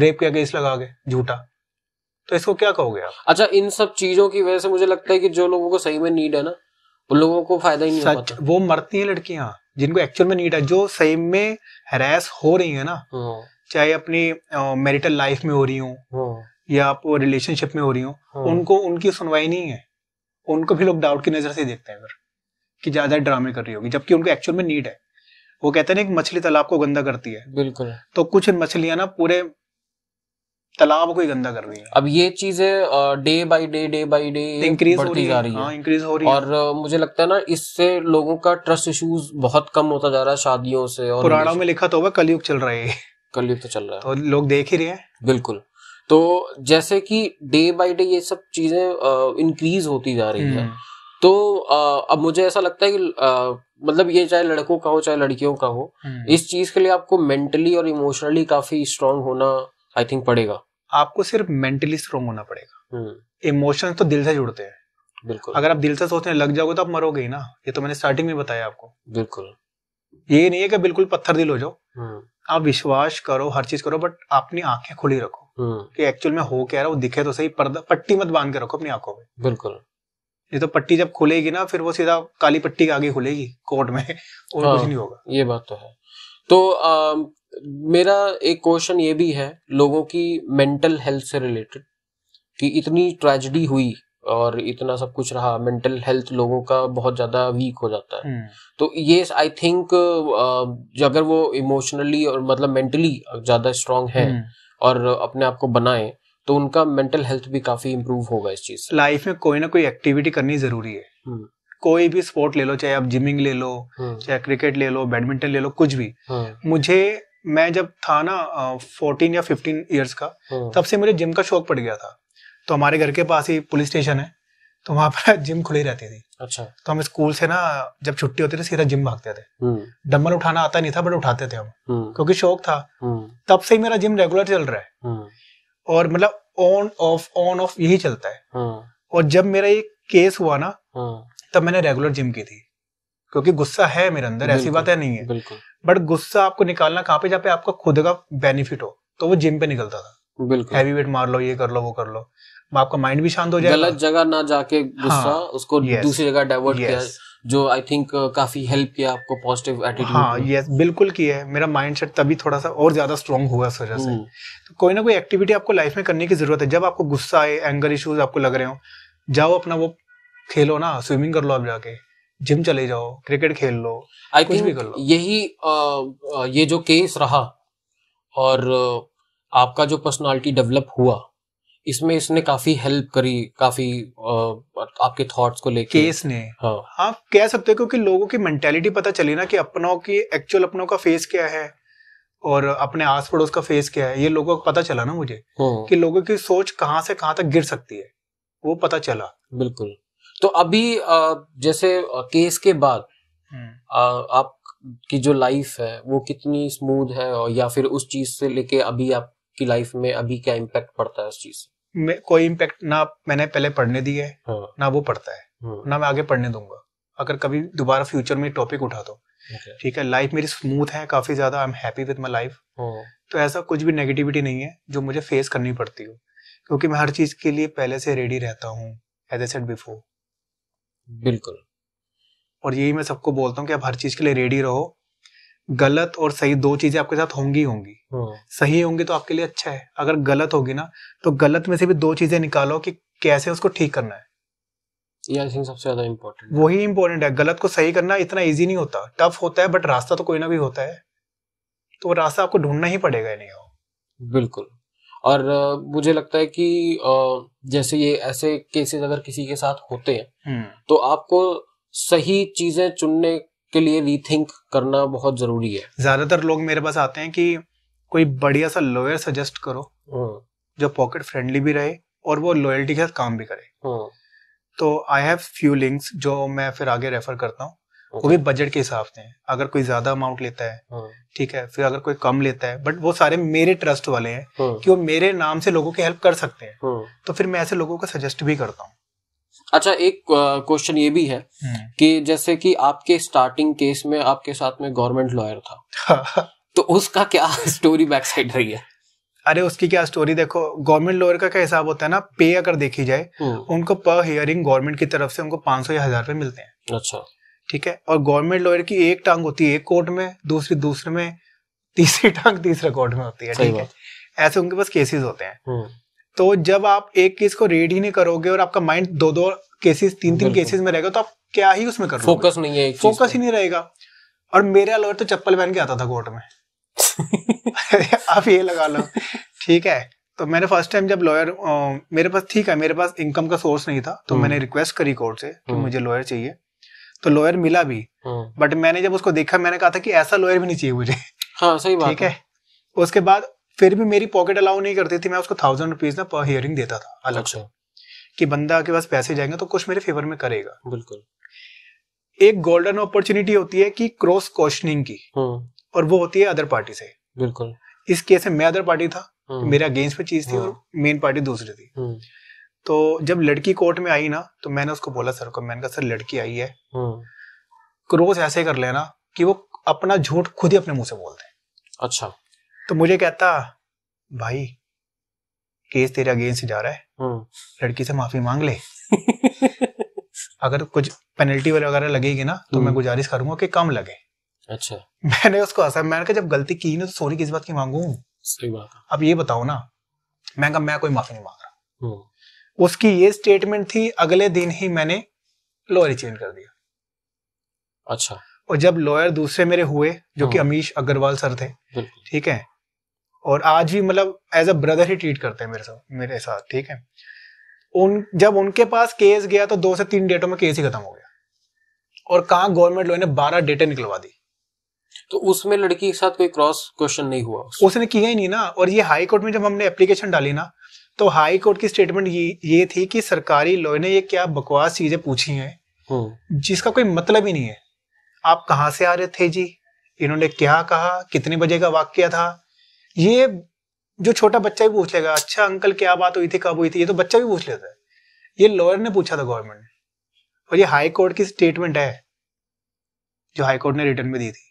रेप के केस लगा के झूठा तो इसको क्या कहोगे आप अच्छा इन सब चीजों की वजह से मुझे लगता है कि जो लोगों को सही में नीड है ना उन लोगों को फायदा ही नहीं सच, हो वो मरती है लड़कियां जिनको एक्चुअल में नीड है जो सही में हरास हो रही है ना हाँ। चाहे अपनी मैरिटल लाइफ में हो रही हूँ हाँ। या आप रिलेशनशिप में हो रही हूँ हाँ। उनको उनकी सुनवाई नहीं है उनको भी लोग डाउट की नजर से देखते हैं फिर कि ज्यादा ड्रामे कर रही होगी जबकि उनको एक्चुअल में नीड है वो कहते हैं ना एक मछली तालाब को गंदा करती है बिल्कुल तो कुछ मछलियां ना पूरे तालाब को ही गंदा कर रही है अब ये चीजें day by day day by day increase बढ़ती जा रही है इंक्रीज हाँ, हो रही है और मुझे लगता है ना इससे लोगों का ट्रस्ट इश्यूज बहुत कम होता जा रहा है शादियों से और पुराणों में लिखा तो होगा कलयुग चल रहा है कलयुग तो चल रहा है तो लोग देख ही रहे हैं बिल्कुल तो जैसे कि डे बाय डे ये सब चीजें इंक्रीज होती जा रही है हम्म। तो अब मुझे ऐसा लगता है कि मतलब ये चाहे लड़कों का हो चाहे लड़कियों का हो हम्म। इस चीज के लिए आपको मेंटली और इमोशनली काफी स्ट्रांग होना आई थिंक पड़ेगा आपको सिर्फ मेंटली स्ट्रोंग होना पड़ेगा इमोशंस हम्म। तो दिल से जुड़ते हैं बिल्कुल अगर आप दिल से सोचने लग जाओगे तो आप मरोगे ही ना ये तो मैंने स्टार्टिंग में बताया आपको बिल्कुल ये नहीं है कि बिल्कुल पत्थर दिल हो जाओ हम्म। आप विश्वास करो हर चीज करो बट अपनी आंखें खुली रखो हम्म। कि एक्चुअल में हो क्या रहा है वो दिखे तो सही पर्दा पट्टी मत बांध के रखो अपनी आंखों में बिल्कुल ये तो पट्टी जब खुलेगी ना फिर वो सीधा काली पट्टी के आगे खुलेगी कोर्ट में और कुछ हाँ, नहीं होगा ये बात तो है तो मेरा एक क्वेश्चन ये भी है लोगों की मेंटल हेल्थ से रिलेटेड कि इतनी ट्रेजिडी हुई और इतना सब कुछ रहा मेंटल हेल्थ लोगों का बहुत ज्यादा वीक हो जाता है hmm. तो ये आई थिंक अगर वो इमोशनली और मतलब मेंटली ज्यादा स्ट्रांग है hmm. और अपने आप को बनाए तो उनका मेंटल हेल्थ भी काफी इम्प्रूव होगा इस चीज लाइफ में कोई ना कोई एक्टिविटी करनी जरूरी है hmm. कोई भी स्पोर्ट ले लो चाहे आप जिमिंग ले लो हम्म। चाहे क्रिकेट ले लो बैडमिंटन ले लो कुछ भी मुझे मैं जब था ना फोर्टीन या फिफ्टीन ईयर्स का हाँ। तब से मुझे जिम का शौक पड़ गया था तो हमारे घर के पास ही पुलिस स्टेशन है तो वहां पर जिम खुली रहती थी अच्छा तो हम स्कूल से ना जब छुट्टी होती थी सीधा जिम भागते थे डम्बल हम्म। उठाना आता नहीं था बट उठाते थे हम हम्म। क्योंकि शौक था हम्म। तब से ही मेरा जिम रेगुलर चल रहा है और मतलब ऑन ऑफ ऑन ऑफ यही चलता है हाँ। और जब मेरा ये केस हुआ ना हाँ। तब मैंने रेगुलर जिम की थी क्योंकि गुस्सा है मेरे अंदर ऐसी बात है नहीं है बट गुस्सा आपको निकालना कहाँ पे जहाँ पे आपका खुद का बेनिफिट हो तो वो जिम पे निकलता था बिल्कुल हैवी वेट मार लो ये कर लो वो कर लो आपका माइंड भी शांत हो जाएगा गलत जगह ना जाके गुस्सा हाँ, उसको दूसरी जगह डाइवर्ट किया जो आई थिंक काफी हेल्प किया आपको पॉजिटिव एटीट्यूड हाँ यस बिल्कुल किया है मेरा माइंड सेट तभी थोड़ा सा और ज्यादा स्ट्रांग हुआ इस वजह से हम्म। तो कोई ना कोई एक्टिविटी आपको लाइफ में करने की जरूरत है जब आपको गुस्सा आए एंगर इश्यूज आपको लग रहे हो जाओ अपना वो खेलो ना स्विमिंग कर लो आप जाके जिम चले जाओ क्रिकेट खेल लो आई कुछ भी कर लो यही ये जो केस रहा और आपका जो पर्सनालिटी डेवलप हुआ इसमें इसने काफी हेल्प करी काफी आपके थॉट्स को लेके केस ने हाँ आप कह सकते हो क्योंकि लोगों की मेंटेलिटी पता चली ना कि अपनों की एक्चुअल अपनों का फेस क्या है और अपने आस पड़ोस का फेस क्या है ये लोगों को पता चला ना मुझे हाँ। कि लोगों की सोच कहाँ से कहाँ तक गिर सकती है वो पता चला बिल्कुल तो अभी जैसे केस के बाद हम्म। आप जो लाइफ है वो कितनी स्मूथ है और या फिर उस चीज से लेके अभी आपकी लाइफ में अभी क्या इम्पैक्ट पड़ता है उस चीज में कोई इम्पैक्ट ना मैंने पहले पढ़ने दी है हाँ। ना वो पड़ता है हाँ। ना मैं आगे पढ़ने दूंगा अगर कभी दोबारा फ्यूचर में टॉपिक उठा दो तो। ठीक है लाइफ मेरी स्मूथ है काफी ज्यादा I am happy with my life तो ऐसा कुछ भी नेगेटिविटी नहीं है जो मुझे फेस करनी पड़ती हो क्योंकि मैं हर चीज के लिए पहले से रेडी रहता हूँ एज ए सेट बिफोर बिल्कुल और यही मैं सबको बोलता हूँ कि आप हर चीज के लिए रेडी रहो गलत और सही दो चीजें आपके साथ होंगी होंगी हाँ। सही होंगी तो आपके लिए अच्छा है अगर गलत होगी ना तो गलत में से भी दो चीजें निकालो कि कैसे उसको ठीक करना है सबसे ज्यादा इम्पोर्टेंट वही इम्पोर्टेंट है गलत को सही करना इतना ईजी नहीं होता टफ होता है बट रास्ता तो कोई ना भी होता है तो वो रास्ता आपको ढूंढना ही पड़ेगा नहीं हो बिल्कुल और मुझे लगता है कि जैसे ये ऐसे केसेस अगर किसी के साथ होते हैं हम्म। तो आपको सही चीजें चुनने के लिए रीथिंक करना बहुत जरूरी है ज्यादातर लोग मेरे पास आते हैं कि कोई बढ़िया सा लॉयर सजेस्ट करो हाँ। जो पॉकेट फ्रेंडली भी रहे और वो लॉयल्टी के साथ काम भी करे हाँ। तो आई हैव फ्यू लिंक्स जो मैं फिर आगे रेफर करता हूँ वो भी बजट के हिसाब से अगर कोई ज्यादा अमाउंट लेता है हाँ। ठीक है फिर अगर कोई कम लेता है बट वो सारे मेरे ट्रस्ट वाले हैं हाँ। कि वो मेरे नाम से लोगों की हेल्प कर सकते हैं हाँ। तो फिर मैं ऐसे लोगों को सजेस्ट भी करता हूँ अच्छा एक क्वेश्चन ये भी है हम्म। कि जैसे कि आपके स्टार्टिंग केस में आपके साथ में गवर्नमेंट लॉयर था तो उसका क्या स्टोरी बैक साइड रही है अरे उसकी क्या स्टोरी देखो गवर्नमेंट लॉयर का क्या हिसाब होता है ना पे अगर देखी जाए उनको पर हियरिंग गवर्नमेंट की तरफ से उनको पांच सौ या हजार रुपए मिलते हैं अच्छा ठीक है और गवर्नमेंट लॉयर की एक टांग होती है एक कोर्ट में दूसरी दूसरे में तीसरी टांग तीसरे कोर्ट में होती है ठीक है ऐसे उनके पास केसेस होते हैं हम्म। तो जब आप एक केस को रेड ही नहीं करोगे और आपका माइंड दो दो केसेस तीन तीन केसेस में रहेगा तो आप क्या ही उसमें करोगे फोकस नहीं है फोकस ही नहीं रहेगा और मेरा लॉयर तो चप्पल पहन के आता था कोर्ट में आप ये लगा लो ठीक है तो मैंने फर्स्ट टाइम जब लॉयर मेरे पास ठीक है मेरे पास इनकम का सोर्स नहीं था तो हम्म। मैंने रिक्वेस्ट करी कोर्ट से कि हम्म। मुझे लॉयर चाहिए तो लॉयर मिला भी बट हाँ। मैंने जब उसको देखा मैंने कहा था कि ऐसा लॉयर भी नहीं चाहिए मुझे हाँ सही बात ठीक है है उसके बाद फिर भी मेरी पॉकेट अलाउ नहीं करती थी मैं उसको थाउजेंड रुपीज ना पर हियरिंग देता था अलग अच्छा। से कि बंदा के पास पैसे जाएंगे तो कुछ मेरे फेवर में करेगा बिल्कुल एक गोल्डन अपॉर्चुनिटी होती है कि क्रॉस क्वेश्चनिंग की हाँ। और वो होती है अदर पार्टी से बिल्कुल इस केस में मैं अदर पार्टी था मेरा अगेंस्ट में चीज थी हाँ। और मेन पार्टी दूसरी थी तो जब लड़की कोर्ट में आई ना तो मैंने उसको बोला सर को मैंने कहा सर लड़की आई है क्रोस हम्म। तो ऐसे कर लेना कि वो अपना झूठ खुद ही अपने मुंह से बोल दे अच्छा तो मुझे कहता भाई केस तेरे अगेंस्ट जा रहा है हम्म। लड़की से माफी मांग ले अगर कुछ पेनल्टी वगैरह लगेगी ना तो मैं हम्म। गुजारिश करूंगा कि कम लगे अच्छा मैंने उसको ऐसा मैंने कहा जब गलती की ना तो सॉरी किस बात की मांगू सही बात अब ये बताओ ना मैं कहा मैं कोई माफी नहीं मांग रहा उसकी ये स्टेटमेंट थी अगले दिन ही मैंने लॉयर चेंज कर दिया अच्छा और जब लॉयर दूसरे मेरे हुए जो कि हाँ। अमीश अग्रवाल सर थे ठीक है और आज भी मतलब एज अ ब्रदर ही ट्रीट करते हैं मेरे साथ मेरे साथ ठीक है उन जब उनके पास केस गया तो दो से तीन डेटों में केस ही खत्म हो गया और कहा गवर्नमेंट लॉयर ने बारह डेटे निकलवा दी तो उसमें लड़की के साथ कोई क्रॉस क्वेश्चन नहीं हुआ उसने किया ही नहीं ना और ये हाई कोर्ट में जब हमने एप्लीकेशन डाली ना तो हाई कोर्ट की स्टेटमेंट ये ये थी कि सरकारी लॉय ने ये क्या बकवास चीजें पूछी हैं हम्म। जिसका कोई मतलब ही नहीं है आप कहाँ से आ रहे थे जी इन्होंने क्या कहा कितने बजे का वाक्य था ये जो छोटा बच्चा भी पूछ लेगा अच्छा अंकल क्या बात हुई थी कब हुई थी ये तो बच्चा भी पूछ लेता है ये लॉयर ने पूछा था गवर्नमेंट ने और ये हाई कोर्ट की स्टेटमेंट है जो हाई कोर्ट ने रिटर्न में दी थी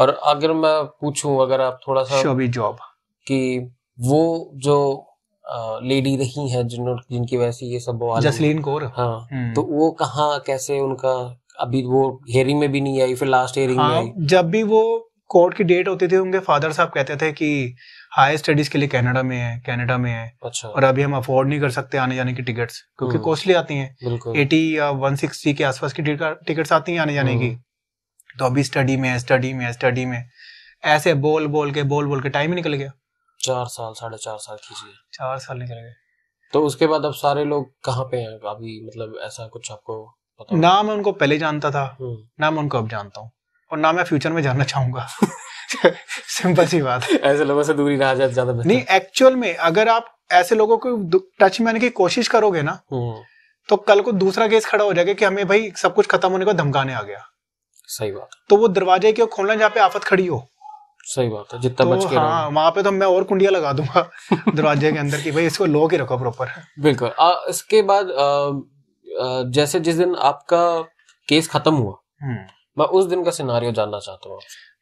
और अगर मैं पूछूं अगर आप थोड़ा सा जॉब कि वो जो लेडी रही है जिन जिनकी वजह से ये सब जसलीन कौर हाँ हम्म। तो वो कहा कैसे उनका अभी वो हेयरिंग में भी नहीं आई फिर लास्ट हेयरिंग हाँ, में आई जब भी वो कोर्ट की डेट होती थी उनके फादर साहब कहते थे कि हायर स्टडीज के लिए कनाडा में है कनाडा में है अच्छा और अभी हम अफोर्ड नहीं कर सकते आने जाने की टिकट्स क्योंकि कॉस्टली हम्म। आती हैं एटी या वन सिक्सटी के आसपास की टिकट्स आती हैं आने जाने की हम्म। तो अभी स्टडी में है स्टडी में है स्टडी में ऐसे बोल बोल के बोल बोल के टाइम ही निकल गया चार साल साढ़े चार साल खींच गए चार साल निकल गए तो उसके बाद अब सारे लोग कहाँ पे हैं अभी मतलब ऐसा कुछ आपको पता ना मैं उनको पहले जानता था हम्म। ना मैं उनको अब जानता हूँ और ना मैं फ्यूचर में जानना चाहूंगा सिंपल सी बात ऐसे लोगों से दूरी रहा जाए ज्यादा नहीं एक्चुअल में अगर आप ऐसे लोगों को टच में आने की कोशिश करोगे ना हम्म। तो कल को दूसरा केस खड़ा हो जाएगा कि हमें भाई सब कुछ खत्म होने का धमकाने आ गया सही बात तो वो दरवाजे क्यों खोलना जहाँ पे आफत खड़ी हो सही बात है जितना तो बच के हाँ वहाँ पे तो मैं और कुंडिया लगा दूंगा दरवाजे के अंदर की भाई इसको लो के रखो प्रॉपर बिल्कुल इसके बाद आ, आ, जैसे जिस दिन आपका केस खत्म हुआ हम्म। मैं उस दिन का सिनारियो जानना चाहता हूँ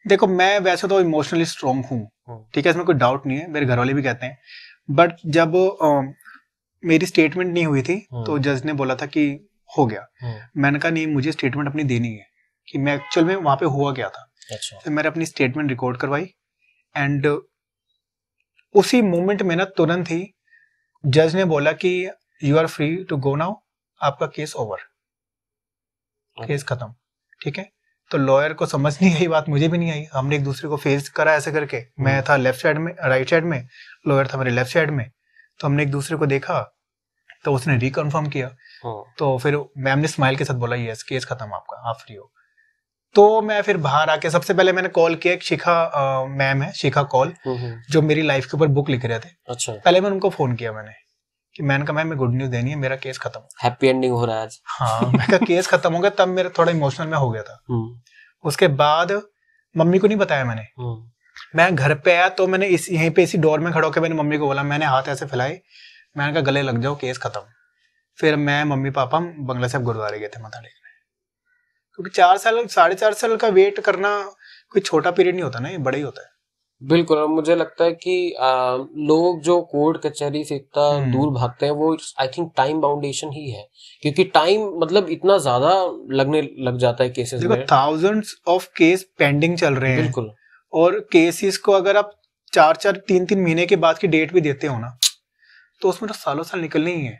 देखो मैं वैसे तो इमोशनली स्ट्रॉन्ग हूँ हम्म। ठीक है इसमें कोई डाउट नहीं है मेरे घर वाले भी कहते हैं बट जब आ, मेरी स्टेटमेंट नहीं हुई थी हम्म। तो जज ने बोला था कि हो गया मैंने कहा नहीं मुझे स्टेटमेंट अपनी देनी है कि मैं एक्चुअल में वहां पे हुआ क्या था फिर मैंने अपनी स्टेटमेंट रिकॉर्ड करवाई एंड uh, उसी मोमेंट में ना तुरंत ही जज ने बोला कि you are free to go now आपका केस ओवर केस खत्म ठीक है तो लॉयर को समझ नहीं आई बात मुझे भी नहीं आई हमने एक दूसरे को फेस करा ऐसे करके hmm. मैं था लेफ्ट साइड में राइट साइड में लॉयर था मेरे लेफ्ट साइड में तो हमने एक दूसरे को देखा तो उसने रिकन्फर्म किया हाँ। तो फिर मैम ने स्माइल के साथ बोला यस केस खत्म आपका आप फ्री हो तो मैं फिर बाहर आके सबसे पहले मैंने कॉल किया एक शिखा मैम है शिखा कॉल हम्म, हम्म। जो मेरी लाइफ के ऊपर बुक लिख रहे थे अच्छा पहले मैंने उनको फोन किया मैंने कि मैंने कहा मैम मैं गुड न्यूज देनी है मेरा केस खत्म हैप्पी एंडिंग हो रहा है आज हाँ मैं केस खत्म हो गया तब मेरा थोड़ा इमोशनल में हो गया था हम्म। उसके बाद मम्मी को नहीं बताया मैंने मैं घर पे आया तो मैंने इस यहीं पे इसी डोर में खड़ो के मैंने मम्मी को बोला मैंने हाथ ऐसे फैलाए मैंने कहा गले लग जाओ केस खत्म फिर मैं मम्मी पापा बंगला साहब गुरुद्वारे गए थे मथा टेकने क्योंकि चार साल साढ़े चार साल का वेट करना कोई छोटा पीरियड नहीं होता ना ये बड़ा ही होता है बिल्कुल और मुझे लगता है कि आ, लोग जो कोर्ट कचहरी से इतना हम्म। दूर भागते हैं वो आई थिंक टाइम बाउंडेशन ही है क्योंकि टाइम मतलब इतना ज्यादा लगने लग जाता है केसेस में थाउजेंड्स ऑफ केस पेंडिंग चल रहे हैं बिल्कुल और केसेस को अगर आप चार चार तीन तीन महीने के बाद की डेट भी देते हो ना तो उसमें तो सालों साल निकलनी ही है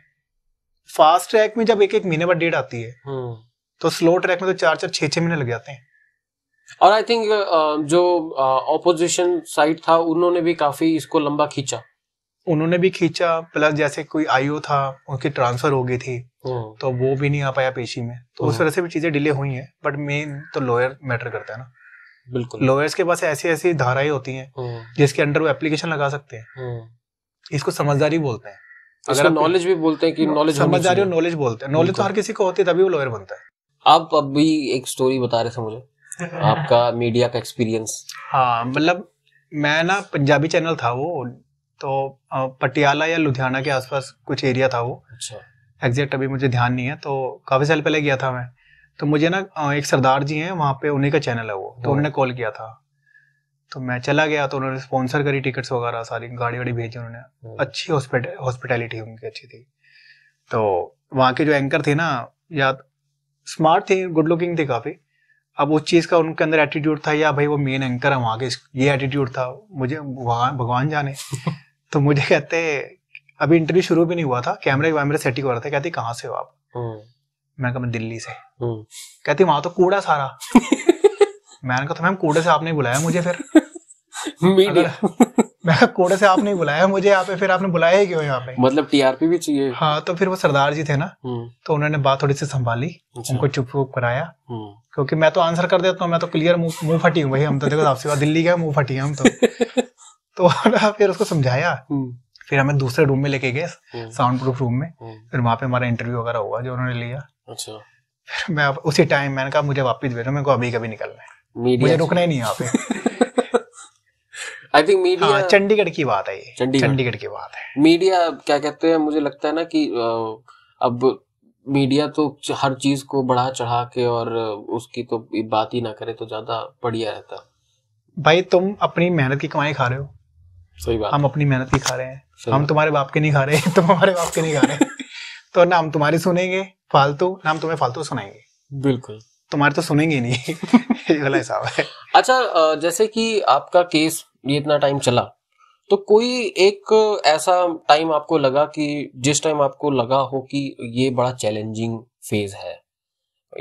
फास्ट ट्रैक में जब एक एक महीने बाद डेट आती है हम्म। तो स्लो ट्रैक में तो चार चार छह महीने लग जाते हैं और आई थिंक uh, जो ऑपोजिशन uh, साइड था उन्होंने भी काफी इसको लंबा खींचा उन्होंने भी खींचा प्लस जैसे कोई आईओ था उनकी ट्रांसफर हो गई थी हम्म। तो वो भी नहीं आ पाया पेशी में तो उस हम्म। वजह से भी चीजें डिले हुई हैं बट मेन तो लॉयर मैटर करता है ना बिल्कुल लॉयर्स के पास ऐसी ऐसी धाराएं होती हैं हम्म। जिसके अंडर वो एप्लीकेशन लगा सकते हैं इसको समझदारी बोलते हैं अगर नॉलेज भी बोलते हैं कि नॉलेज समझदारी और नॉलेज बोलते हैं नॉलेज तो हर किसी को होती है तभी वो लॉयर बनता है आप अभी एक स्टोरी बता रहे थे मुझे आपका मीडिया का एक्सपीरियंस हाँ मतलब मैं ना पंजाबी चैनल था वो तो पटियाला या लुधियाना के आसपास कुछ एरिया था वो अच्छा एग्जैक्ट अभी मुझे ध्यान नहीं है तो काफ़ी साल पहले गया था मैं तो मुझे ना एक सरदार जी हैं वहाँ पे उन्हीं का चैनल है वो तो उन्होंने कॉल किया था तो मैं चला गया तो उन्होंने स्पॉन्सर करी टिकट्स वगैरह सारी गाड़ी वाड़ी भेजी उन्होंने हम्म। अच्छी हॉस्पिटैलिटी उनकी अच्छी थी तो वहाँ के जो एंकर थे ना या स्मार्ट थे गुड लुकिंग थे काफ़ी अब उस चीज़ का उनके अंदर एटीट्यूड था या भाई वो मेन एंकर है वहाँ के ये एटीट्यूड था मुझे वहाँ भगवान जाने तो मुझे कहते अभी इंटरव्यू शुरू भी नहीं हुआ था कैमरे वैमरे सेटिंग हो रहा था कहते कहाँ से हो आप हम्म। मैं कहा मैं दिल्ली से हम्म। कहती वहां तो कूड़ा सारा मैंने कहा तो मैम कूड़े से आपने बुलाया मुझे फिर मैं कोडे से आपने बुलाया मुझे यहाँ पे फिर आपने बुलाया ही क्यों यहाँ पे मतलब टीआरपी भी चाहिए हाँ तो फिर वो सरदार जी थे ना हम्म। तो उन्होंने बात थोड़ी सी संभाली अच्छा। उनको चुप चुप कराया हम्म। क्योंकि मैं तो आंसर कर देता हूँ मैं तो क्लियर मुंह फटी हूँ भाई हम तो देखो आपसे बात दिल्ली गए मुंह फटी हम तो तो फिर उसको समझाया हम्म। फिर हमें दूसरे रूम में लेके गए साउंड प्रूफ रूम में फिर वहाँ पे हमारा इंटरव्यू वगैरह हुआ जो उन्होंने लिया अच्छा फिर मैं उसी टाइम मैंने कहा मुझे वापिस भेजो मेरे को अभी कभी निकलना है मुझे रुकना ही नहीं यहाँ पे आई थिंक मीडिया चंडीगढ़ की बात है ये चंडीगढ़ की बात है मीडिया क्या कहते हैं मुझे लगता है ना कि अब मीडिया तो हर चीज को बढ़ा चढ़ा के और उसकी तो बात ही ना करे तो ज्यादा बढ़िया रहता भाई तुम अपनी मेहनत की कमाई खा रहे हो सही बात हम अपनी मेहनत की खा रहे हैं हम तुम्हारे बाप के नहीं खा रहे तुम हमारे बाप के नहीं खा रहे तो ना हम तुम्हारी सुनेंगे फालतू ना हम तुम्हें फालतू सुनाएंगे बिल्कुल तुम्हारे तो सुनेंगे नहीं वाला हिसाब है अच्छा जैसे कि आपका केस ये इतना टाइम चला तो कोई एक ऐसा टाइम आपको लगा कि जिस टाइम आपको लगा हो कि ये बड़ा चैलेंजिंग फेज है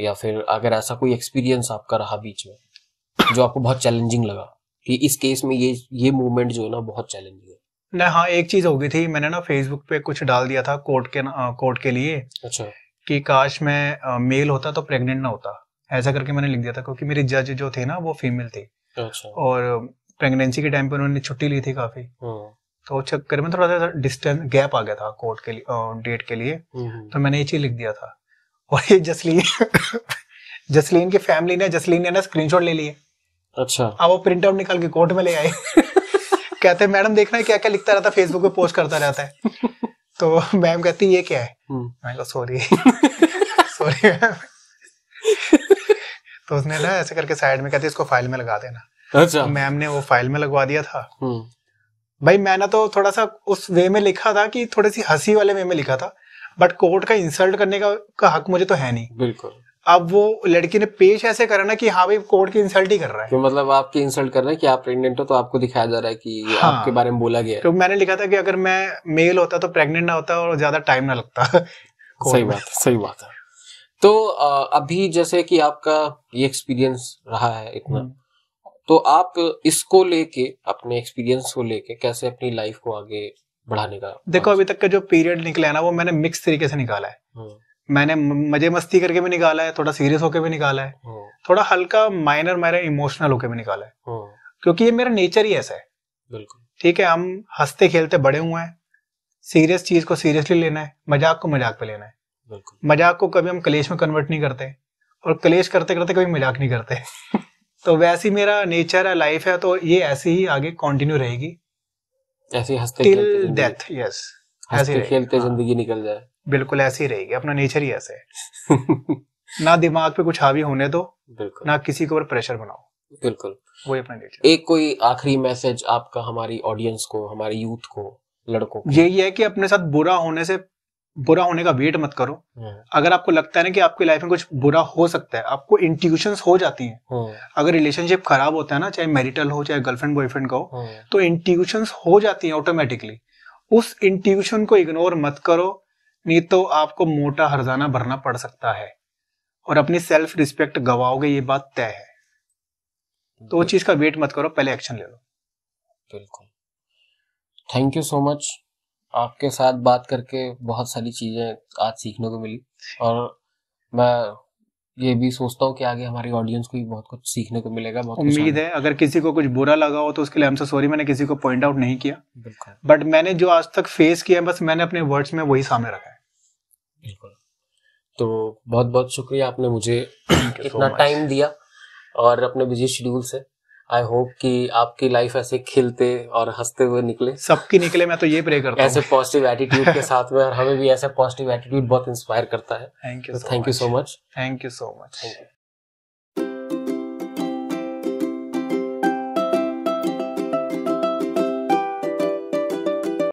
या फिर अगर ऐसा कोई एक्सपीरियंस आपका रहा बीच में जो आपको बहुत चैलेंजिंग लगा कि इस केस में ये ये मूवमेंट जो है ना बहुत चैलेंजिंग है ना हाँ एक चीज हो गई थी मैंने ना फेसबुक पे कुछ डाल दिया था कोर्ट के कोर्ट के लिए अच्छा कि काश मैं मेल होता तो प्रेग्नेंट ना होता ऐसा करके मैंने लिख दिया था क्योंकि मेरे जज जो थे ना वो फीमेल थे अच्छा और प्रेगनेंसी के टाइम पे उन्होंने छुट्टी ली थी काफी हम्म। तो चक्कर में थोड़ा सा डिस्टेंस गैप आ गया था कोर्ट के लिए डेट के लिए हम्म, हम्म। तो मैंने ये चीज लिख दिया था और ये जसलीन जसलीन की फैमिली ने जसलीन ने ना स्क्रीनशॉट ले लिए अच्छा अब वो प्रिंट आउट निकाल के कोर्ट में ले आए कहते मैडम देखना क्या क्या लिखता रहता है फेसबुक पे पोस्ट करता रहता है तो मैम कहती ये क्या है मैं कहा सॉरी सॉरी मैम तो उसने ना ऐसे करके साइड में कहती इसको फाइल में लगा देना अच्छा तो मैम ने वो फाइल में लगवा दिया था हम्म। भाई मैंने तो थोड़ा सा उस वे में लिखा था कि थोड़ी सी हंसी वाले वे में लिखा था बट कोर्ट का इंसल्ट करने का, का हक मुझे तो है नहीं बिल्कुल अब वो लड़की ने पेश ऐसे करा ना कि हाँ भाई कोर्ट की इंसल्ट ही कर रहा है क्यों मतलब आपकी इंसल्ट कर रहा है कि आप प्रेग्नेंट हो तो आपको दिखाया जा रहा है कि हाँ, आपके बारे में बोला गया तो मैंने लिखा था कि अगर मैं मेल होता तो प्रेग्नेंट ना होता और ज्यादा टाइम ना लगता सही बात है सही बात है तो अभी जैसे कि आपका ये एक्सपीरियंस रहा है इतना हम्म। तो आप इसको लेके अपने एक्सपीरियंस को लेके कैसे अपनी लाइफ को आगे बढ़ाने का देखो अभी तक का जो पीरियड निकला है ना वो मैंने मिक्स तरीके से निकाला है हम्म। मैंने मजे मस्ती करके भी निकाला है थोड़ा सीरियस होके भी निकाला है हम्म। थोड़ा हल्का माइनर मेरा इमोशनल होके भी निकाला है हम्म। क्योंकि ये मेरा नेचर ही ऐसा है बिल्कुल ठीक है हम हंसते खेलते बड़े हुए हैं सीरियस चीज को सीरियसली लेना है मजाक को मजाक पे लेना है मजाक को कभी हम कलेश में कन्वर्ट नहीं करते और कलेश करते करते कभी मजाक नहीं करते तो वैसे ही मेरा नेचर है लाइफ है तो ये ऐसे ही आगे कंटिन्यू रहेगी ऐसे हंसते टिल डेथ यस ऐसे खेलते हाँ। जिंदगी निकल जाए बिल्कुल ऐसे ही रहेगी अपना नेचर ही ऐसे है ना दिमाग पे कुछ हावी होने दो बिल्कुल ना किसी के ऊपर प्रेशर बनाओ बिल्कुल वही अपना नेचर एक कोई आखिरी मैसेज आपका हमारी ऑडियंस को हमारे यूथ को लड़कों यही है कि अपने साथ बुरा होने से बुरा होने का वेट मत करो हम्म। अगर आपको लगता है ना कि आपकी लाइफ में कुछ बुरा हो सकता है आपको इंट्यूशन हो जाती हैं हम्म। अगर रिलेशनशिप खराब होता है ना चाहे मैरिटल हो चाहे गर्लफ्रेंड बॉयफ्रेंड का हो हम्म। तो इंट्यूशन हो जाती हैं ऑटोमेटिकली उस इंट्यूशन को इग्नोर मत करो नहीं तो आपको मोटा हरजाना भरना पड़ सकता है और अपनी सेल्फ रिस्पेक्ट गवाओगे ये बात तय है तो वो चीज का वेट मत करो पहले एक्शन ले लो बिल्कुल थैंक यू सो मच आपके साथ बात करके बहुत सारी चीज़ें आज सीखने को मिली और मैं ये भी सोचता हूँ कि आगे हमारी ऑडियंस को भी बहुत कुछ सीखने को मिलेगा बहुत उम्मीद है अगर किसी को कुछ बुरा लगा हो तो उसके लिए हमसे सॉरी मैंने किसी को पॉइंट आउट नहीं किया बिल्कुल बट मैंने जो आज तक फेस किया बस मैंने अपने वर्ड्स में वही सामने रखा है बिल्कुल तो बहुत बहुत शुक्रिया आपने मुझे इतना टाइम दिया और अपने बिजी शेड्यूल से आई होप कि आपकी लाइफ ऐसे खिलते और हंसते हुए निकले सबकी निकले मैं तो ये प्रे करता ऐसे पॉजिटिव एटीट्यूड के साथ में और हमें भी ऐसा पॉजिटिव एटीट्यूड बहुत इंस्पायर करता है thank you so much thank you so much thank you